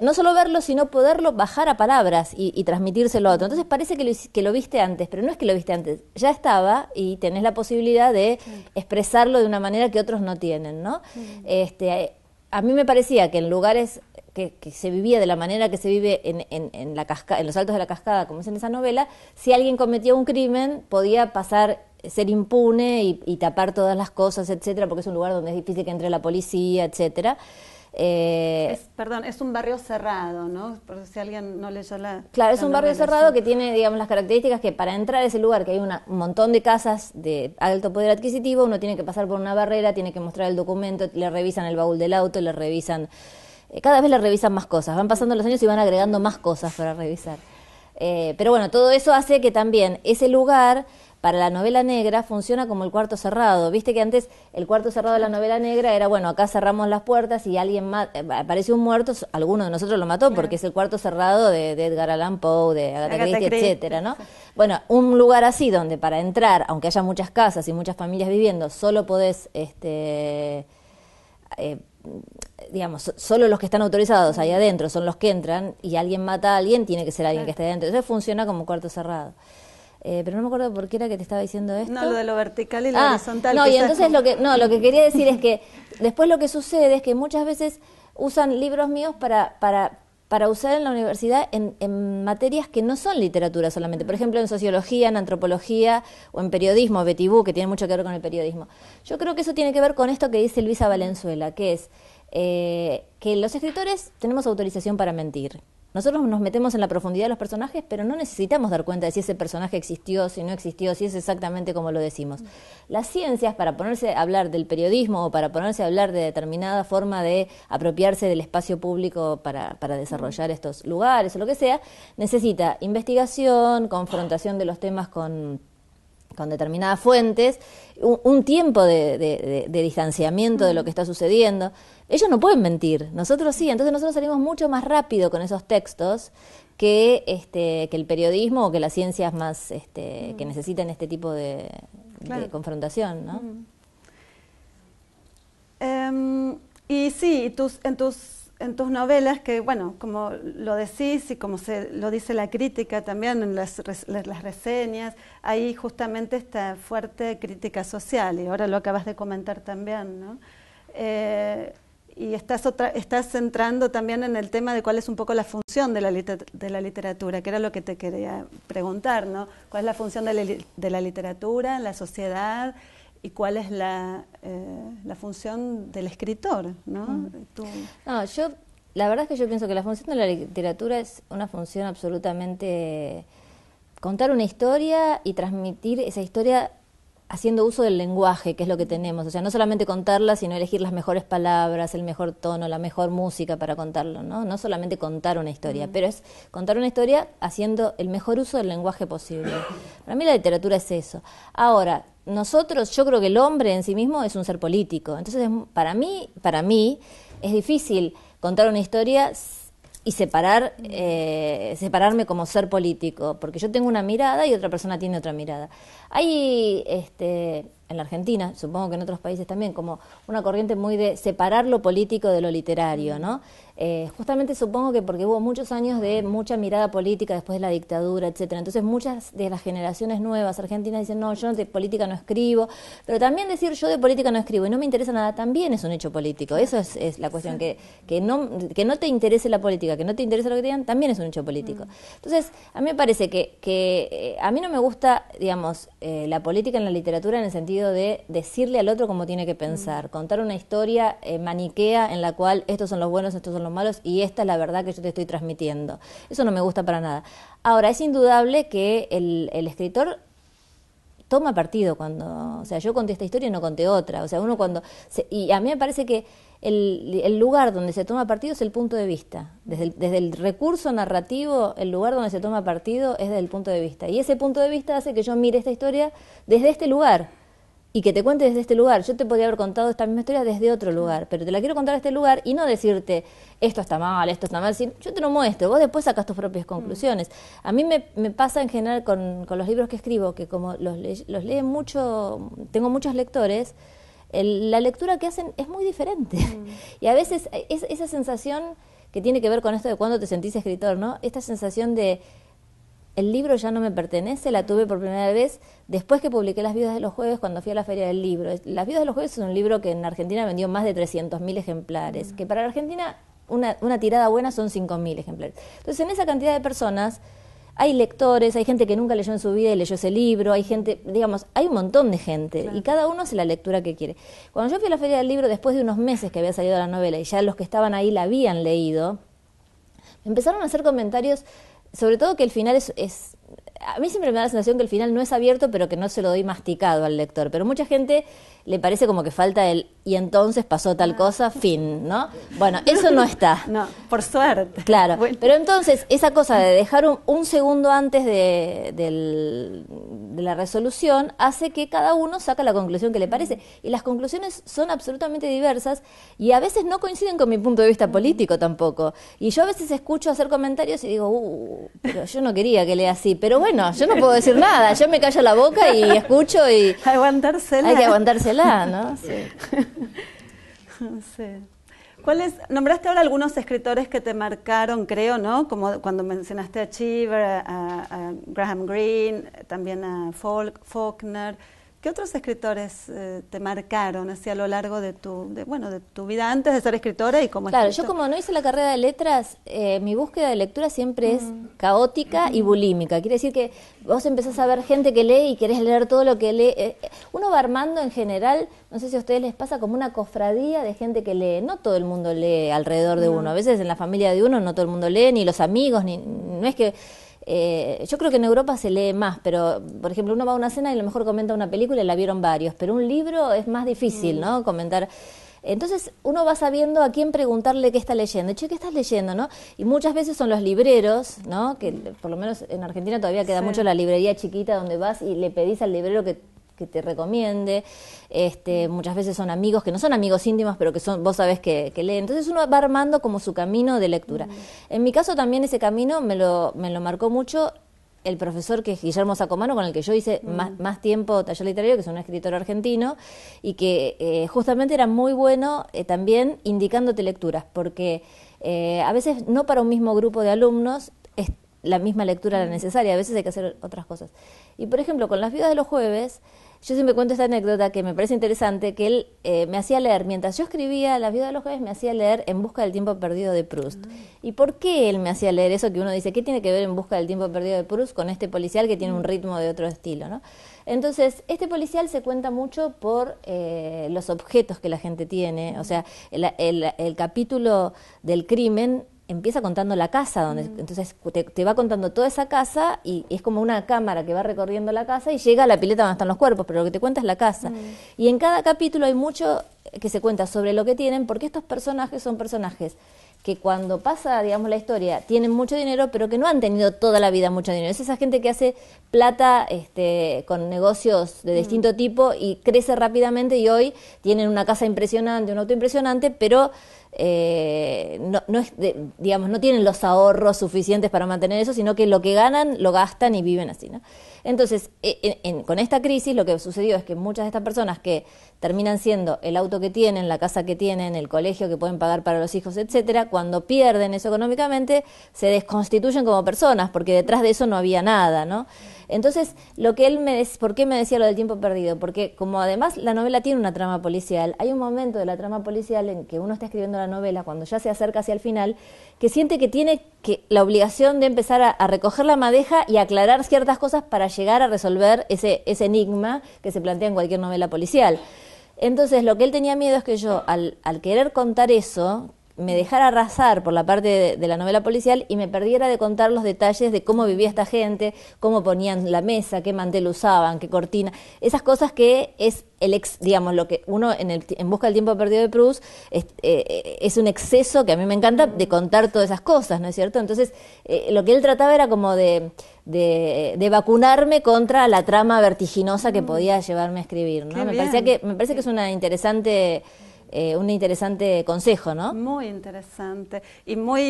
Speaker 2: no solo verlo, sino poderlo bajar a palabras y, transmitírselo a otro. Entonces parece que lo, que lo viste antes, pero no es que lo viste antes, ya estaba y tenés la posibilidad de expresarlo de una manera que otros no tienen, ¿no? Este, eh, a mí me parecía que en lugares que, se vivía de la manera que se vive en, en, la en los altos de la cascada, como es en esa novela, si alguien cometía un crimen podía pasar, ser impune y, y tapar todas las cosas, etcétera, porque es un lugar donde es difícil que entre la policía, etcétera. Eh,
Speaker 1: perdón, es un barrio cerrado, ¿no? Por si alguien no leyó la... Claro, es un barrio cerrado
Speaker 2: que tiene, digamos, las características que para entrar a ese lugar, que hay un montón de casas de alto poder adquisitivo, uno tiene que pasar por una barrera, tiene que mostrar el documento, le revisan el baúl del auto, le revisan... Eh, cada vez le revisan más cosas, van pasando los años y van agregando más cosas para revisar. Eh, pero bueno, todo eso hace que también ese lugar para la novela negra funciona como el cuarto cerrado. Viste que antes el cuarto cerrado de la novela negra era, bueno, acá cerramos las puertas y alguien eh, aparece un muerto, alguno de nosotros lo mató porque es el cuarto cerrado de, Edgar Allan Poe, de Agatha, Christie, etcétera, ¿no? Bueno, un lugar así donde para entrar, aunque haya muchas casas y muchas familias viviendo, solo podés, este, eh, digamos, solo los que están autorizados ahí adentro son los que entran y alguien mata a alguien, tiene que ser alguien que esté adentro. Entonces funciona como cuarto cerrado. Eh, pero no me acuerdo por qué era que te estaba diciendo esto. No, lo de lo
Speaker 1: vertical y lo ah, horizontal. No, y entonces lo que, no, lo que quería decir
Speaker 2: es que después lo que sucede es que muchas veces usan libros míos para, para, para usar en la universidad en, materias que no son literatura solamente. Por ejemplo, en sociología, en antropología o en periodismo, Betibú, que tiene mucho que ver con el periodismo. Yo creo que eso tiene que ver con esto que dice Luisa Valenzuela, que es eh, que los escritores tenemos autorización para mentir. Nosotros nos metemos en la profundidad de los personajes, pero no necesitamos dar cuenta de si ese personaje existió, si no existió, si es exactamente como lo decimos. Las ciencias, para ponerse a hablar del periodismo o para ponerse a hablar de determinada forma de apropiarse del espacio público para, para desarrollar estos lugares o lo que sea, necesita investigación, confrontación de los temas con con determinadas fuentes, un, tiempo de, distanciamiento de lo que está sucediendo. Ellos no pueden mentir, nosotros sí, entonces nosotros salimos mucho más rápido con esos textos que, este, que el periodismo o que las ciencias más este,
Speaker 1: que mm. necesitan este tipo de, confrontación. Mm. Em, y sí, tus, en tus en tus novelas que, bueno, como lo decís y como se lo dice la crítica también en las, reseñas, hay justamente esta fuerte crítica social, y ahora lo acabas de comentar también, ¿no? Eh, y estás, centrando también en el tema de cuál es un poco la función de la, literatura, que era lo que te quería preguntar, ¿no? ¿Cuál es la función de la literatura en la sociedad? y cuál es eh, la, función del escritor, ¿no? Mm. No, yo, la verdad es que yo pienso que la función
Speaker 2: de la literatura es una función absolutamente... Contar una historia y transmitir esa historia haciendo uso del lenguaje, que es lo que tenemos. O sea, no solamente contarla, sino elegir las mejores palabras, el mejor tono, la mejor música para contarlo, ¿no? No solamente contar una historia, mm. pero es contar una historia haciendo el mejor uso del lenguaje posible. para mí la literatura es eso. Ahora, nosotros, yo creo que el hombre en sí mismo es un ser político. Entonces, para mí, para mí es difícil contar una historia y separar, eh, separarme como ser político, porque yo tengo una mirada y otra persona tiene otra mirada. Hay, este, en la Argentina, supongo que en otros países también, como una corriente muy de separar lo político de lo literario, ¿no? Eh, justamente supongo que porque hubo muchos años de mucha mirada política después de la dictadura, etcétera. Entonces muchas de las generaciones nuevas argentinas dicen no, yo de política no escribo, pero también decir yo de política no escribo y no me interesa nada también es un hecho político. Eso es, la cuestión que, no que no te interese la política, que no te interese lo que digan también es un hecho político. Mm. Entonces a mí me parece que, que eh, a mí no me gusta, digamos, eh, la política en la literatura en el sentido de decirle al otro cómo tiene que mm. pensar, contar una historia maniquea en la cual estos son los buenos, estos son los malos y esta es la verdad que yo te estoy transmitiendo. Eso no me gusta para nada. Ahora, es indudable que el, escritor toma partido cuando, o sea, yo conté esta historia y no conté otra, o sea, uno cuando, y a mí me parece que el, lugar donde se toma partido es el punto de vista, desde desde el, recurso narrativo, el lugar donde se toma partido es desde el punto de vista, y ese punto de vista hace que yo mire esta historia desde este lugar, y que te cuente desde este lugar. Yo te podría haber contado esta misma historia desde otro lugar, pero te la quiero contar a este lugar y no decirte esto está mal, esto está mal, sino yo te lo muestro, vos después sacas tus propias mm. conclusiones. A mí me, pasa en general con, los libros que escribo, que como los, los leen mucho, tengo muchos lectores, la lectura que hacen es muy diferente. Mm. <laughs> Y a veces e, esa sensación que tiene que ver con esto de cuando te sentís escritor, ¿no? Esta sensación de el libro ya no me pertenece, la tuve por primera vez después que publiqué Las Vidas de los Jueves cuando fui a la Feria del Libro. Las Vidas de los Jueves es un libro que en Argentina vendió más de 300.000 ejemplares, que para la Argentina una, tirada buena son 5.000 ejemplares. Entonces, en esa cantidad de personas hay lectores, hay gente que nunca leyó en su vida y leyó ese libro, hay gente, digamos, hay un montón de gente y cada uno hace la lectura que quiere. Cuando yo fui a la Feria del Libro, después de unos meses que había salido la novela y ya los que estaban ahí la habían leído, empezaron a hacer comentarios sobre todo que el final es, es a mí siempre me da la sensación que el final no es abierto, pero que no se lo doy masticado al lector. Pero mucha gente le parece como que falta el y entonces pasó tal ah. cosa, fin, ¿no? Bueno, eso no está. <laughs> No, por suerte. Claro. Pero entonces, esa cosa de dejar un, segundo antes de, la resolución hace que cada uno saca la conclusión que le parece. Mm. Y las conclusiones son absolutamente diversas y a veces no coinciden con mi punto de vista mm. político tampoco. Y yo a veces escucho hacer comentarios y digo, uh, pero yo no quería que lea así. Pero bueno, no yo no puedo decir nada, yo me callo la boca y escucho y... Aguantársela. Hay que aguantársela, ¿no?
Speaker 1: Sí. ¿Cuáles, nombraste ahora algunos escritores que te marcaron, creo, ¿no? Como cuando mencionaste a Cheever, a, Graham Greene, también a Faulkner. ¿Qué otros escritores eh, te marcaron así a lo largo de tu, bueno, de tu vida antes de ser escritora y como Claro, yo
Speaker 2: como no hice la carrera de letras, eh, mi búsqueda de lectura siempre es mm. caótica y bulímica. Quiere decir que vos empezás a ver gente que lee y querés leer todo lo que lee. Eh, uno va armando en general, no sé si a ustedes les pasa, como una cofradía de gente que lee. No todo el mundo lee alrededor de uno. A veces en la familia de uno no todo el mundo lee, ni los amigos, ni no es que eh, yo creo que en Europa se lee más, pero por ejemplo uno va a una cena y a lo mejor comenta una película y la vieron varios, pero un libro es más difícil, mm. ¿no? Comentar. Entonces uno va sabiendo a quién preguntarle qué está leyendo. Che, ¿qué estás leyendo? ¿no? Y muchas veces son los libreros, ¿no? que por lo menos en Argentina todavía queda mucho la librería chiquita donde vas y le pedís al librero que que te recomiende. Este, muchas veces son amigos que no son amigos íntimos, pero que son, vos sabés que, leen. Entonces uno va armando como su camino de lectura. Mm. En mi caso también ese camino me lo, me lo marcó mucho el profesor que es Guillermo Sacomano, con el que yo hice mm. más, tiempo taller literario, que es un escritor argentino, y que eh, justamente era muy bueno eh, también indicándote lecturas, porque eh, a veces no para un mismo grupo de alumnos es la misma lectura la mm. necesaria, a veces hay que hacer otras cosas. Y por ejemplo, con las vidas de los jueves, yo siempre cuento esta anécdota que me parece interesante, que él eh, me hacía leer, mientras yo escribía La vida de los jueves, me hacía leer En busca del tiempo perdido de Proust. ¿Y por qué él me hacía leer eso que uno dice, qué tiene que ver En busca del tiempo perdido de Proust con este policial que tiene un ritmo de otro estilo? ¿no? Entonces, este policial se cuenta mucho por eh, los objetos que la gente tiene, o sea, el, el capítulo del crimen empieza contando la casa, donde, mm. entonces te, va contando toda esa casa y es como una cámara que va recorriendo la casa y llega a la pileta donde están los cuerpos, pero lo que te cuenta es la casa. Mm. Y en cada capítulo hay mucho que se cuenta sobre lo que tienen, porque estos personajes son personajes que cuando pasa, digamos, la historia, tienen mucho dinero, pero que no han tenido toda la vida mucho dinero. Es esa gente que hace plata este, con negocios de mm. distinto tipo y crece rápidamente y hoy tienen una casa impresionante, un auto impresionante, pero eh, no, no, es digamos, no tienen los ahorros suficientes para mantener eso, sino que lo que ganan lo gastan y viven así. ¿no? Entonces, e, con esta crisis lo que sucedió es que muchas de estas personas que terminan siendo el auto que tienen, la casa que tienen, el colegio que pueden pagar para los hijos, etcétera, cuando pierden eso económicamente, se desconstituyen como personas, porque detrás de eso no había nada, ¿no? Entonces, lo que él me ¿por qué me decía lo del tiempo perdido? Porque como además la novela tiene una trama policial, hay un momento de la trama policial en que uno está escribiendo la novela cuando ya se acerca hacia el final, que siente que tiene que la obligación de empezar a, recoger la madeja y aclarar ciertas cosas para llegar a resolver ese enigma que se plantea en cualquier novela policial. Entonces lo que él tenía miedo es que yo, al, querer contar eso, me dejara arrasar por la parte de, la novela policial y me perdiera de contar los detalles de cómo vivía esta gente, cómo ponían la mesa, qué mantel usaban, qué cortina, esas cosas que es el ex, digamos, lo que uno en, el, busca del tiempo perdido de Proust eh, es, un exceso que a mí me encanta de contar todas esas cosas, ¿no es cierto? Entonces, eh, lo que él trataba era como de, de, vacunarme contra la trama vertiginosa que mm. podía llevarme a escribir, ¿no? Me, parecía que, me parece que es una interesante... Eh, un
Speaker 1: interesante consejo, ¿no? Muy interesante y muy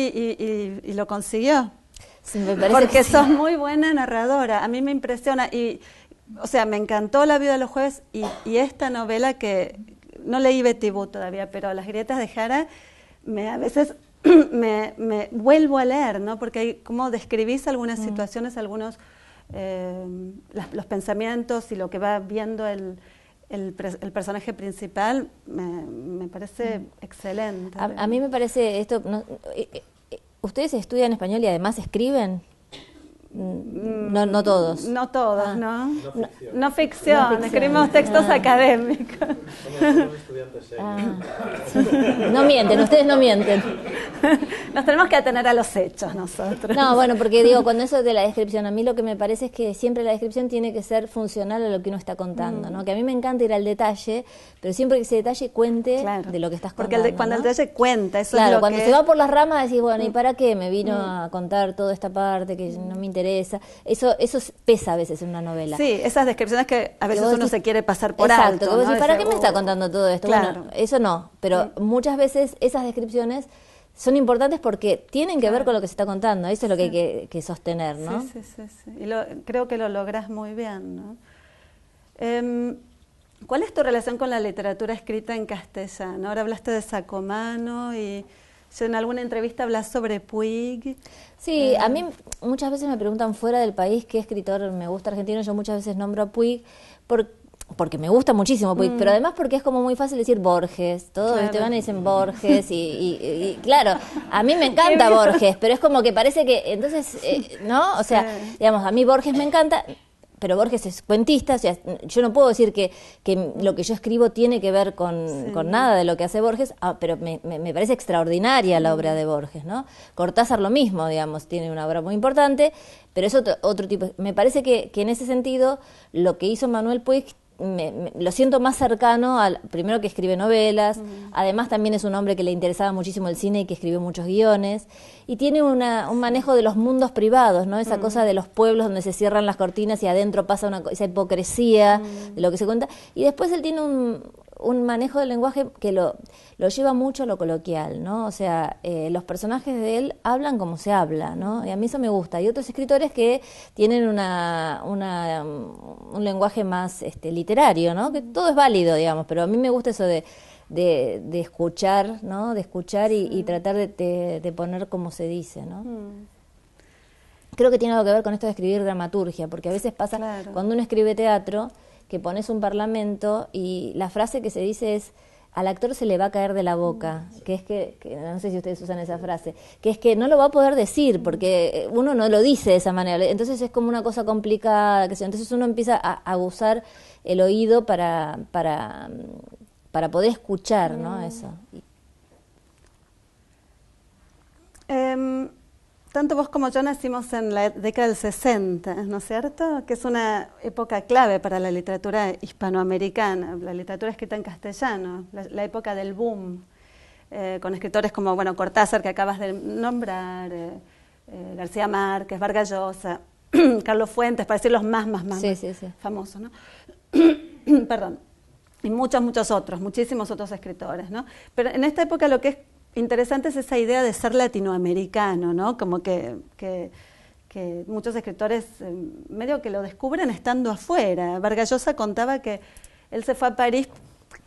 Speaker 1: y, lo consiguió. Sí, me parece Porque sos muy buena narradora. A mí me impresiona y, o sea, me encantó La vida de los jueves y, esta novela que no leí Betibú todavía, pero Las grietas de Jara me a veces <clears throat> me, vuelvo a leer, ¿no? Porque hay, como describís algunas mm. situaciones, algunos eh, los pensamientos y lo que va viendo el, el, el, personaje principal me, parece mm. excelente. A, mí me parece esto... Eh, eh, eh, ¿Ustedes estudian
Speaker 2: español y además escriben? Mm, no, no todos.
Speaker 1: No todas ah. ¿no? No ficción. escribimos textos ah. académicos. Ah. No mienten, ustedes no mienten. Nos tenemos que atener a los hechos nosotros. No, bueno, porque digo,
Speaker 2: cuando eso es de la descripción, a mí lo que me parece es que siempre la descripción tiene que ser funcional a lo que uno está contando, mm. ¿no? Que a mí me encanta ir al detalle, pero siempre que ese detalle cuente
Speaker 1: de lo que estás contando. Porque cuando el detalle cuenta, eso claro, es lo cuando se va
Speaker 2: por las ramas decís, bueno, ¿y mm. para qué me vino a contar toda esta parte que no me interesa. Eso eso pesa a veces en una novela. Sí,
Speaker 1: esas descripciones que
Speaker 2: a veces uno se quiere
Speaker 1: pasar por alto. Exacto, ¿para qué me está uh,
Speaker 2: contando todo esto? Claro. eso no, pero muchas veces esas descripciones son importantes porque tienen que ver con lo que se está contando, eso es lo que hay que, sostener, ¿no? Sí,
Speaker 1: sí, sí, sí. y lo, creo que lo logras muy bien, ¿no? Em, ¿Cuál es tu relación con la literatura escrita en castellano? Ahora hablaste de Sacomano y en alguna entrevista hablas sobre Puig. Sí, eh. a mí muchas veces me preguntan fuera del país qué escritor me
Speaker 2: gusta argentino. Yo muchas veces nombro a Puig porque me gusta muchísimo Puig, pero mm. además porque es como muy fácil decir Borges. Todos claro. te van y dicen Borges y, claro, a mí me encanta Borges, pero es como que parece que entonces, eh, ¿no? O sea, digamos, a mí Borges me encanta, pero Borges es cuentista, yo no puedo decir que, que, lo que yo escribo tiene que ver con, nada de lo que hace Borges, ah, pero me, parece extraordinaria la obra de Borges, ¿no? Cortázar lo mismo, digamos, tiene una obra muy importante, pero es otro, tipo. Me parece que, que en ese sentido lo que hizo Manuel Puig me, lo siento más cercano al primero que escribe novelas, además también es un hombre que le interesaba muchísimo el cine y que escribió muchos guiones, y tiene un manejo de los mundos privados, ¿no? Esa cosa de los pueblos donde se cierran las cortinas y adentro pasa una, esa hipocresía de lo que se cuenta, y después él tiene un, un manejo del lenguaje que lo, lo lleva mucho a lo coloquial, ¿no? O sea, eh, los personajes de él hablan como se habla, ¿no? Y a mí eso me gusta. Hay otros escritores que tienen una, mm, un lenguaje más este, literario, ¿no? Que todo es válido, digamos, pero a mí me gusta eso de, de, de escuchar, ¿no? De escuchar y, tratar de, poner como se dice, ¿no? Mm. creo que tiene algo que ver con esto de escribir dramaturgia, porque a veces pasa cuando uno escribe teatro, que pones un parlamento y la frase que se dice es al actor se le va a caer de la boca, que es que, no sé si ustedes usan esa frase, que es que no lo va a poder decir porque eh, uno no lo dice de esa manera, entonces es como una cosa complicada, que entonces uno empieza a usar el oído para, para, para poder escuchar, ¿no? Mm. Eso.
Speaker 1: Em, tanto vos como yo nacimos en la década del 60, ¿no es cierto? Que es una época clave para la literatura hispanoamericana, la literatura escrita en castellano, la, época del boom, eh, con escritores como bueno, Cortázar, que acabas de nombrar, eh, eh, García Márquez, Vargas Llosa, <clears throat> Carlos Fuentes, para decir los más, más, más, famosos, ¿no? <clears throat> Perdón. Y muchos, muchos otros, muchísimos otros escritores, ¿no? Pero en esta época lo que es interesante es esa idea de ser latinoamericano, ¿no? Como que, que, muchos escritores eh, medio que lo descubren estando afuera. Vargallosa contaba que él se fue a París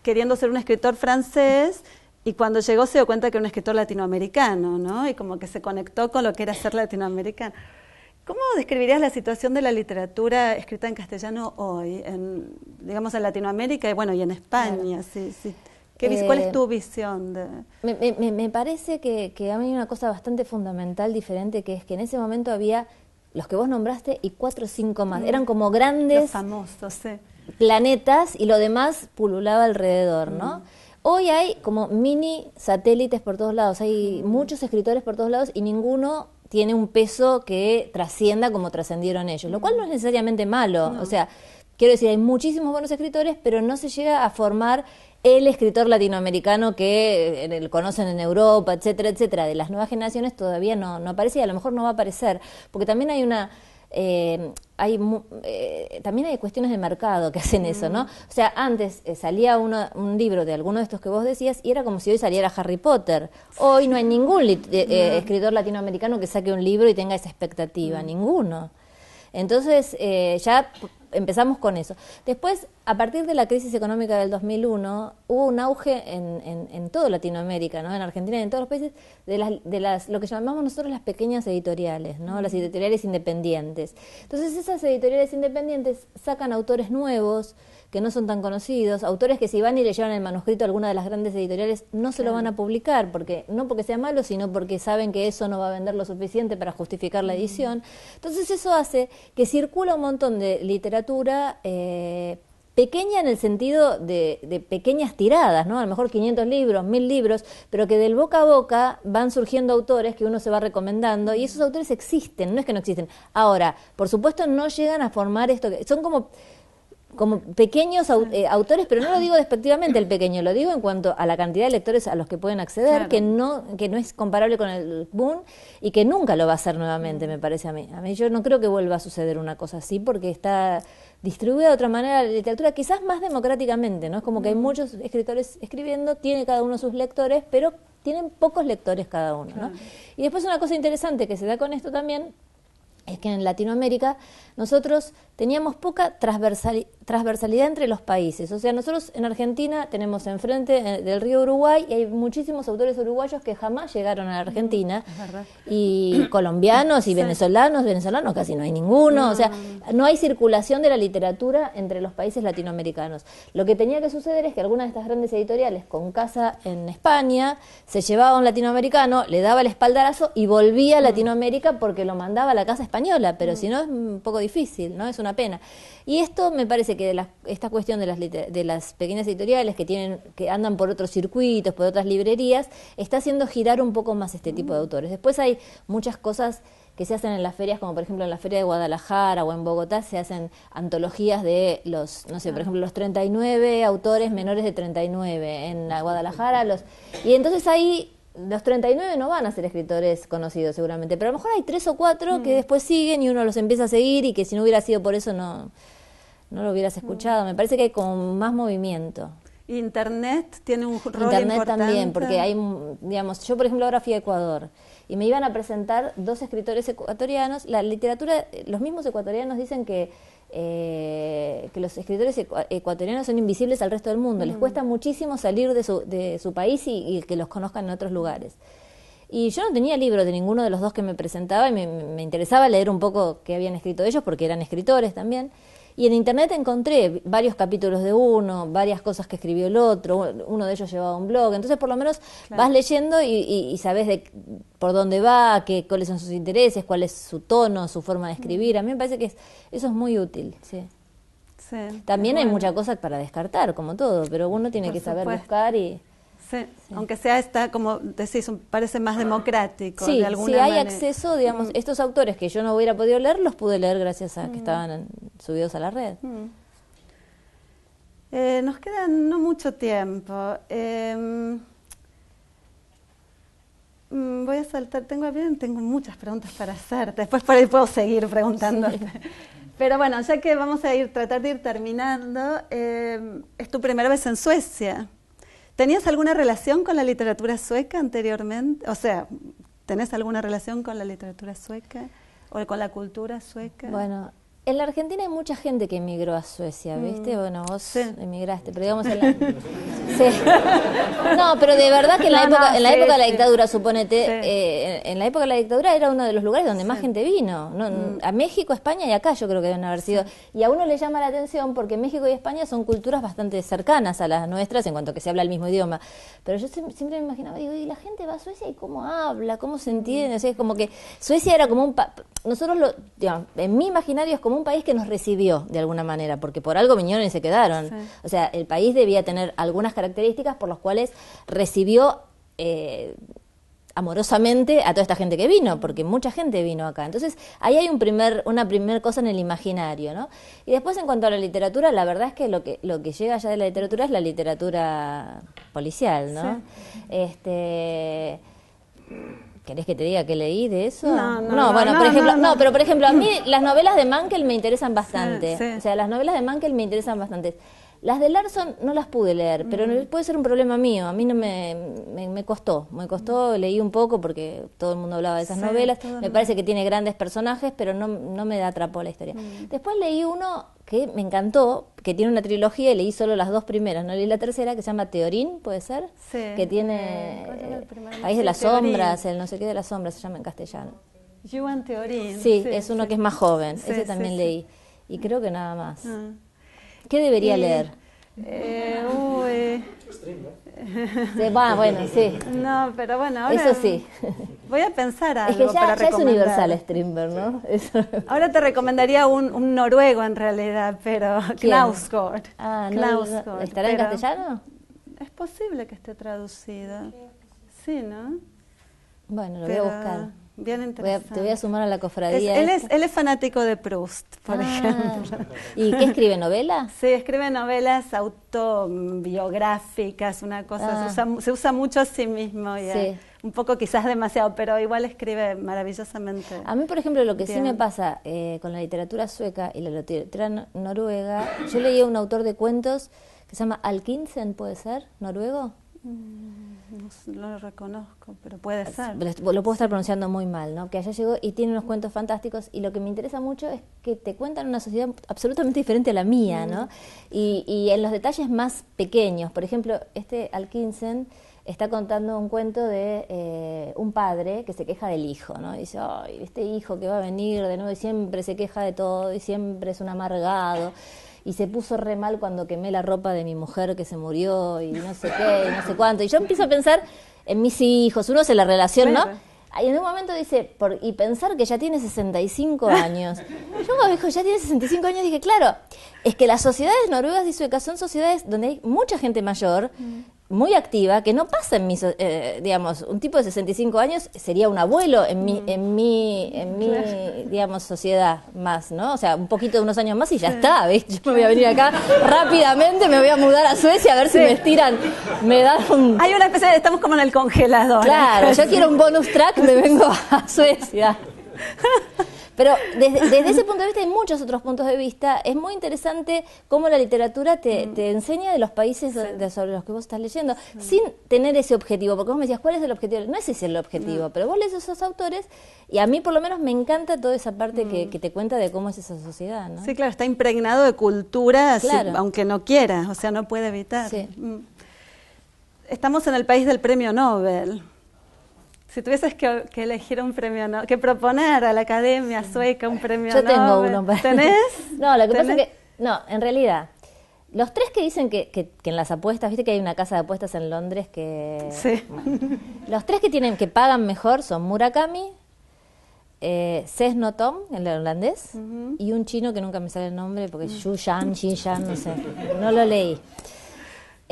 Speaker 1: queriendo ser un escritor francés y cuando llegó se dio cuenta que era un escritor latinoamericano, ¿no? Y como que se conectó con lo que era ser latinoamericano. ¿Cómo describirías la situación de la literatura escrita en castellano hoy, digamos en Latinoamérica y bueno, y en España? Sí, sí. ¿Cuál es eh, tu visión?
Speaker 2: Me, parece que, a mí hay una cosa bastante fundamental, diferente, que es que en ese momento había los que vos nombraste y cuatro o cinco más. Eran mm. como grandes planetas y lo demás pululaba alrededor, ¿no? Mm. Hoy hay como mini satélites por todos lados, hay mm. muchos escritores por todos lados y ninguno tiene un peso que trascienda como trascendieron ellos, lo cual no es necesariamente malo, o sea, quiero decir, hay muchísimos buenos escritores, pero no se llega a formar el escritor latinoamericano que eh, conocen en Europa, etcétera, etcétera, de las nuevas generaciones todavía no, no aparece y a lo mejor no va a aparecer, porque también hay una... Eh, hay, eh, también hay cuestiones de mercado que hacen eso, ¿no? Mm. O sea, antes salía un libro de alguno de estos que vos decías y era como si hoy saliera Harry Potter. Hoy no hay ningún escritor latinoamericano que saque un libro y tenga esa expectativa, mm. ninguno. Entonces, eh, ya empezamos con eso. Después, a partir de la crisis económica del 2001, hubo un auge en, en, Latinoamérica, ¿no? en Argentina y en todos los países, de, las, de las, lo que llamamos nosotros las pequeñas editoriales, ¿no? las editoriales independientes. Entonces, esas editoriales independientes sacan autores nuevos, que no son tan conocidos, autores que si van y le llevan el manuscrito a alguna de las grandes editoriales no se lo van a publicar, porque no porque sea malo, sino porque saben que eso no va a vender lo suficiente para justificar la edición. Entonces eso hace que circula un montón de literatura. Eh, pequeña en el sentido de, pequeñas tiradas, ¿no? A lo mejor 500 libros, 1000 libros, pero que del boca a boca van surgiendo autores que uno se va recomendando y esos autores existen, no es que no existen. Ahora, por supuesto no llegan a formar esto, que son como como pequeños eh, autores, pero no lo digo despectivamente el <clears throat> pequeño, lo digo en cuanto a la cantidad de lectores a los que pueden acceder, que no que no es comparable con el boom y que nunca lo va a hacer nuevamente, mm. me parece a mí. A mí yo no creo que vuelva a suceder una cosa así porque está distribuida de otra manera la literatura, quizás más democráticamente, ¿no? Es como que hay mm. muchos escritores escribiendo, tiene cada uno sus lectores, pero tienen pocos lectores cada uno, ¿no? Y después una cosa interesante que se da con esto también es que en Latinoamérica nosotros teníamos poca transversalidad entre los países. O sea, nosotros en Argentina tenemos enfrente eh, del río Uruguay y hay muchísimos autores uruguayos que jamás llegaron a la Argentina. Mm, y <clears throat> colombianos y venezolanos, venezolanos casi no hay ninguno. O sea, no hay circulación de la literatura entre los países latinoamericanos. Lo que tenía que suceder es que algunas de estas grandes editoriales con casa en España se llevaba a un latinoamericano, le daba el espaldarazo y volvía a mm. Latinoamérica porque lo mandaba a la casa española. Pero mm. si no es un poco difícil, ¿no? Es una pena. Y esto me parece que de esta cuestión de las, de las pequeñas editoriales que, tienen, que andan por otros circuitos, por otras librerías, está haciendo girar un poco más este tipo de mm. autores. Después hay muchas cosas que se hacen en las ferias, como por ejemplo en la feria de Guadalajara o en Bogotá, se hacen antologías de los, no sé, por ah. ejemplo, los 39 autores menores de 39 en la Guadalajara. Los, y entonces ahí los 39 no van a ser escritores conocidos seguramente, pero a lo mejor hay tres o cuatro que mm. después siguen y uno los empieza a seguir y que si no hubiera sido por eso no, no lo hubieras mm. escuchado. Me parece que hay como más movimiento.
Speaker 1: Internet tiene un rol Internet también, porque hay,
Speaker 2: digamos, yo por ejemplo ahora fui a Ecuador y me iban a presentar dos escritores ecuatorianos. La literatura, los mismos ecuatorianos dicen que eh, que los escritores ecuatorianos son invisibles al resto del mundo. Les mm. cuesta muchísimo salir de su, país y, que los conozcan en otros lugares. Y yo no tenía libros de ninguno de los dos que me presentaba y me, me interesaba leer un poco qué habían escrito ellos porque eran escritores también. Y en internet encontré varios capítulos de uno, varias cosas que escribió el otro, uno de ellos llevaba un blog. Entonces, por lo menos vas leyendo y, y, sabes de por dónde va, qué, cuáles son sus intereses, cuál es su tono, su forma de escribir. A mí me parece que eso es muy útil. Sí. También hay muchas cosas para descartar, como todo, pero uno tiene que saber buscar y
Speaker 1: aunque sea esta como decís, parece más democrático. de alguna si hay acceso,
Speaker 2: digamos, mm. estos autores que yo no hubiera podido leer, los pude leer gracias a que mm. estaban subidos a la red.
Speaker 1: Mm. Eh, nos queda no mucho tiempo. Em, voy a saltar, tengo, bien, tengo muchas preguntas para hacerte, después por ahí puedo seguir preguntándote. <laughs> Pero bueno, ya que vamos a ir, tratar de ir terminando, em, es tu primera vez en Suecia. ¿Tenías alguna relación con la literatura sueca anteriormente? O sea, ¿tenés alguna relación con la literatura sueca o con la cultura sueca? Bueno, en la Argentina hay mucha gente que emigró a
Speaker 2: Suecia, ¿viste? Mm. Bueno, vos emigraste, pero digamos en la...
Speaker 1: <laughs> No, pero de verdad que en la época, la de la dictadura,
Speaker 2: suponete, eh, en, la época de la dictadura era uno de los lugares donde más gente vino. Mm. A México, España y acá yo creo que deben haber sido. Y a uno le llama la atención porque México y España son culturas bastante cercanas a las nuestras en cuanto que se habla el mismo idioma. Pero yo siempre me imaginaba, digo, y la gente va a Suecia y cómo habla, cómo se entiende. O sea, es como que Suecia era como un... Nosotros, lo, en mi imaginario es como un un país que nos recibió de alguna manera, porque por algo vinieron y se quedaron. O sea, el país debía tener algunas características por las cuales recibió eh, amorosamente a toda esta gente que vino, porque mucha gente vino acá. Entonces, ahí hay un primer, una primera cosa en el imaginario, ¿no? Y después en cuanto a la literatura, la verdad es que lo que, lo que llega allá de la literatura es la literatura policial, ¿no? Este ¿Querés que te diga qué leí de eso? No, no, bueno, por ejemplo, no, pero por ejemplo, a mí <clears throat> las novelas de Mankell me interesan bastante. O sea, las novelas de Mankell me interesan bastante. Las de Larson no las pude leer, pero puede ser un problema mío. A mí no me, me, costó, me costó, leí un poco porque todo el mundo hablaba de esas novelas. Me parece que tiene grandes personajes, pero no, no me atrapó la historia. Mm. Después leí uno que me encantó, que tiene una trilogía y leí solo las dos primeras, no leí la tercera, que se llama Teorín, puede ser, que eh, tiene País de las Sombras, el no sé qué de las Sombras se llama en castellano.
Speaker 1: Juan Teorín. Sí, es uno que es más joven, ese también leí.
Speaker 2: Y creo que nada más. Ah. ¿Qué debería eh, leer?
Speaker 1: Eh,
Speaker 2: bueno, sí.
Speaker 1: No, pero bueno, ahora. Eso sí. Voy a pensar algo. Es que ya, es universal
Speaker 2: Strindberg, ¿no?
Speaker 1: Ahora te recomendaría un, noruego en realidad, pero. Knausgård. Ah, Klaus No, ¿Estará en castellano? Es posible que esté traducido. Sí, ¿no?
Speaker 2: Bueno, lo voy a buscar bien te voy a sumar a la
Speaker 1: cofradía. él, es, él, es, fanático de Proust, por ah.
Speaker 2: ejemplo. ¿Y qué escribe
Speaker 1: novelas? <laughs> Sí, escribe novelas autobiográficas, una cosa. Se, ah. usa, mucho a sí mismo. Ya. Un poco quizás demasiado, pero igual escribe maravillosamente. A
Speaker 2: mí, por ejemplo, lo que sí me pasa eh, con la literatura sueca y la literatura noruega, yo a un autor de cuentos que se llama Alkinsen, ¿puede ser? ¿Noruego?
Speaker 1: Mm, no lo reconozco, pero puede ser. Lo
Speaker 2: puedo estar pronunciando muy mal, ¿no? Que allá llegó y tiene unos cuentos fantásticos y lo que me interesa mucho es que te cuentan una sociedad absolutamente diferente a la mía, ¿no? Mm. Y, y en los detalles más pequeños, por ejemplo, este Alkinsen está contando un cuento de eh, un padre que se queja del hijo, ¿no? dice, ay, este hijo que va a venir de nuevo y siempre se queja de todo y siempre es un amargado y se puso re mal cuando quemé la ropa de mi mujer que se murió y no sé qué, y no sé cuánto. Y yo empiezo a pensar en mis hijos, uno hace la relación, ¿no? Y en un momento dice, por, y pensar que ya tiene 65 años. Yo me dijo, ya tiene 65 años, dije, claro, es que las sociedades noruegas y suecas son sociedades donde hay mucha gente mayor mm muy activa, que no pasa en mis, eh, digamos, un tipo de 65 años sería un abuelo en mi, mm. en mi, en mi digamos, sociedad más, ¿no? O sea, un poquito de unos años más y ya está, ¿ves? Yo me voy a venir acá rápidamente, me voy a mudar a Suecia a ver si me estiran, me dan un... Hay una
Speaker 1: especie de, estamos como en el congelador. Claro, yo quiero un bonus track, me vengo a Suecia. <laughs> Pero
Speaker 2: <laughs> desde, ese punto de vista hay muchos otros puntos de vista, es muy interesante cómo la literatura te, mm. enseña de los países sobre los que vos estás leyendo, mm. sin tener ese objetivo, porque vos me decías, ¿cuál es el objetivo? No ese es el objetivo, pero vos lees esos autores y a mí por lo menos me encanta toda esa parte que, mm. te cuenta de cómo es esa sociedad.
Speaker 1: Sí, claro, está impregnado de cultura, aunque no quiera, o sea, no puede evitar. Estamos en el país del premio Nobel si tuvieses que, elegir un premio Nobel, que proponer a la Academia Sueca un premio Nobel. Yo tengo uno. Pues. ¿Tenés? <laughs> No, lo que pasa es que, no, en
Speaker 2: realidad, los tres que dicen que, en las apuestas, viste que hay una casa de apuestas en Londres que... Sí. <laughs> los tres que tienen que pagan mejor son Murakami, eh, Tom, el holandés, y un chino que nunca me sale el nombre porque es mm. Yu Yan, no sé, no lo leí.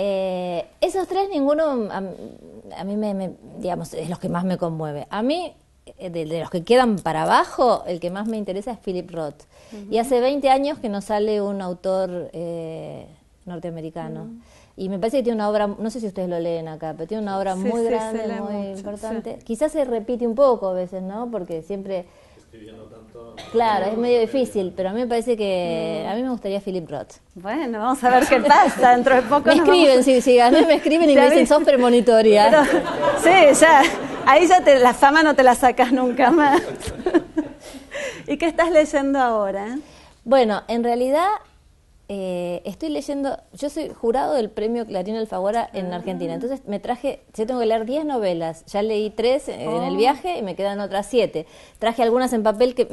Speaker 2: Eh, esos tres, ninguno a, mí me, digamos, es los que más me conmueve. A mí, eh, de, los que quedan para abajo, el que más me interesa es Philip Roth. Y hace 20 años que nos sale un autor eh, norteamericano. Y me parece que tiene una obra, no sé si ustedes lo leen acá, pero tiene una obra muy grande, muy importante. Quizás se repite un poco a veces, ¿no? Porque siempre... Estoy Claro, es medio difícil, pero a mí me parece que a mí me gustaría Philip Roth.
Speaker 1: Bueno, vamos a ver qué pasa dentro de poco. Me escriben, sí, sí, me escriben y me dicen, son premonitoria. sí, ya, ahí ya te, la fama no te la sacas nunca más. <laughs> ¿Y qué estás leyendo ahora? Bueno, en realidad
Speaker 2: eh, estoy leyendo, yo soy jurado del premio Clarín Alfaguara en ah. Argentina, entonces me traje, yo tengo que leer 10 novelas, ya leí 3 en el oh. viaje y me quedan otras 7. Traje algunas en papel que,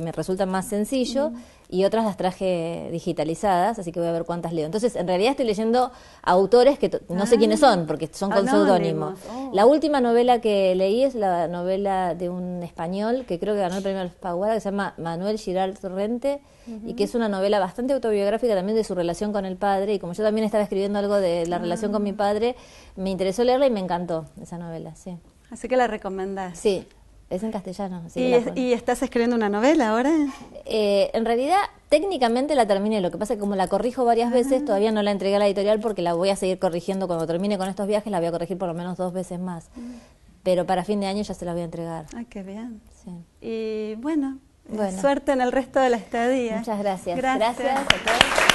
Speaker 2: me resulta más sencillo. Mm y otras las traje digitalizadas, así que voy a ver cuántas leo. Entonces, en realidad estoy leyendo autores que no sé quiénes ah, son, porque son con seudónimo. Oh. La última novela que leí es la novela de un español que creo que ganó el premio Paguara, que se llama Manuel Girard Torrente, y que es una novela bastante autobiográfica también de su relación con el padre, y como yo también estaba escribiendo algo de la relación con ah. mi padre, me interesó leerla y me encantó esa novela, sí.
Speaker 1: Así que la recomendás.
Speaker 2: Sí, es en castellano. ¿Y, estás escribiendo una novela ahora? Eh, en realidad, técnicamente la terminé. Lo que pasa es que como la corrijo varias veces, todavía no la entregué a la editorial porque la voy a seguir corrigiendo. Cuando termine con estos viajes, la voy a corregir por lo menos dos veces más. Mm. Pero para fin de año ya se la voy a entregar.
Speaker 1: Ah, qué bien. Y eh, bueno, suerte en el resto de la estadía. Muchas gracias. Gracias. gracias a todos.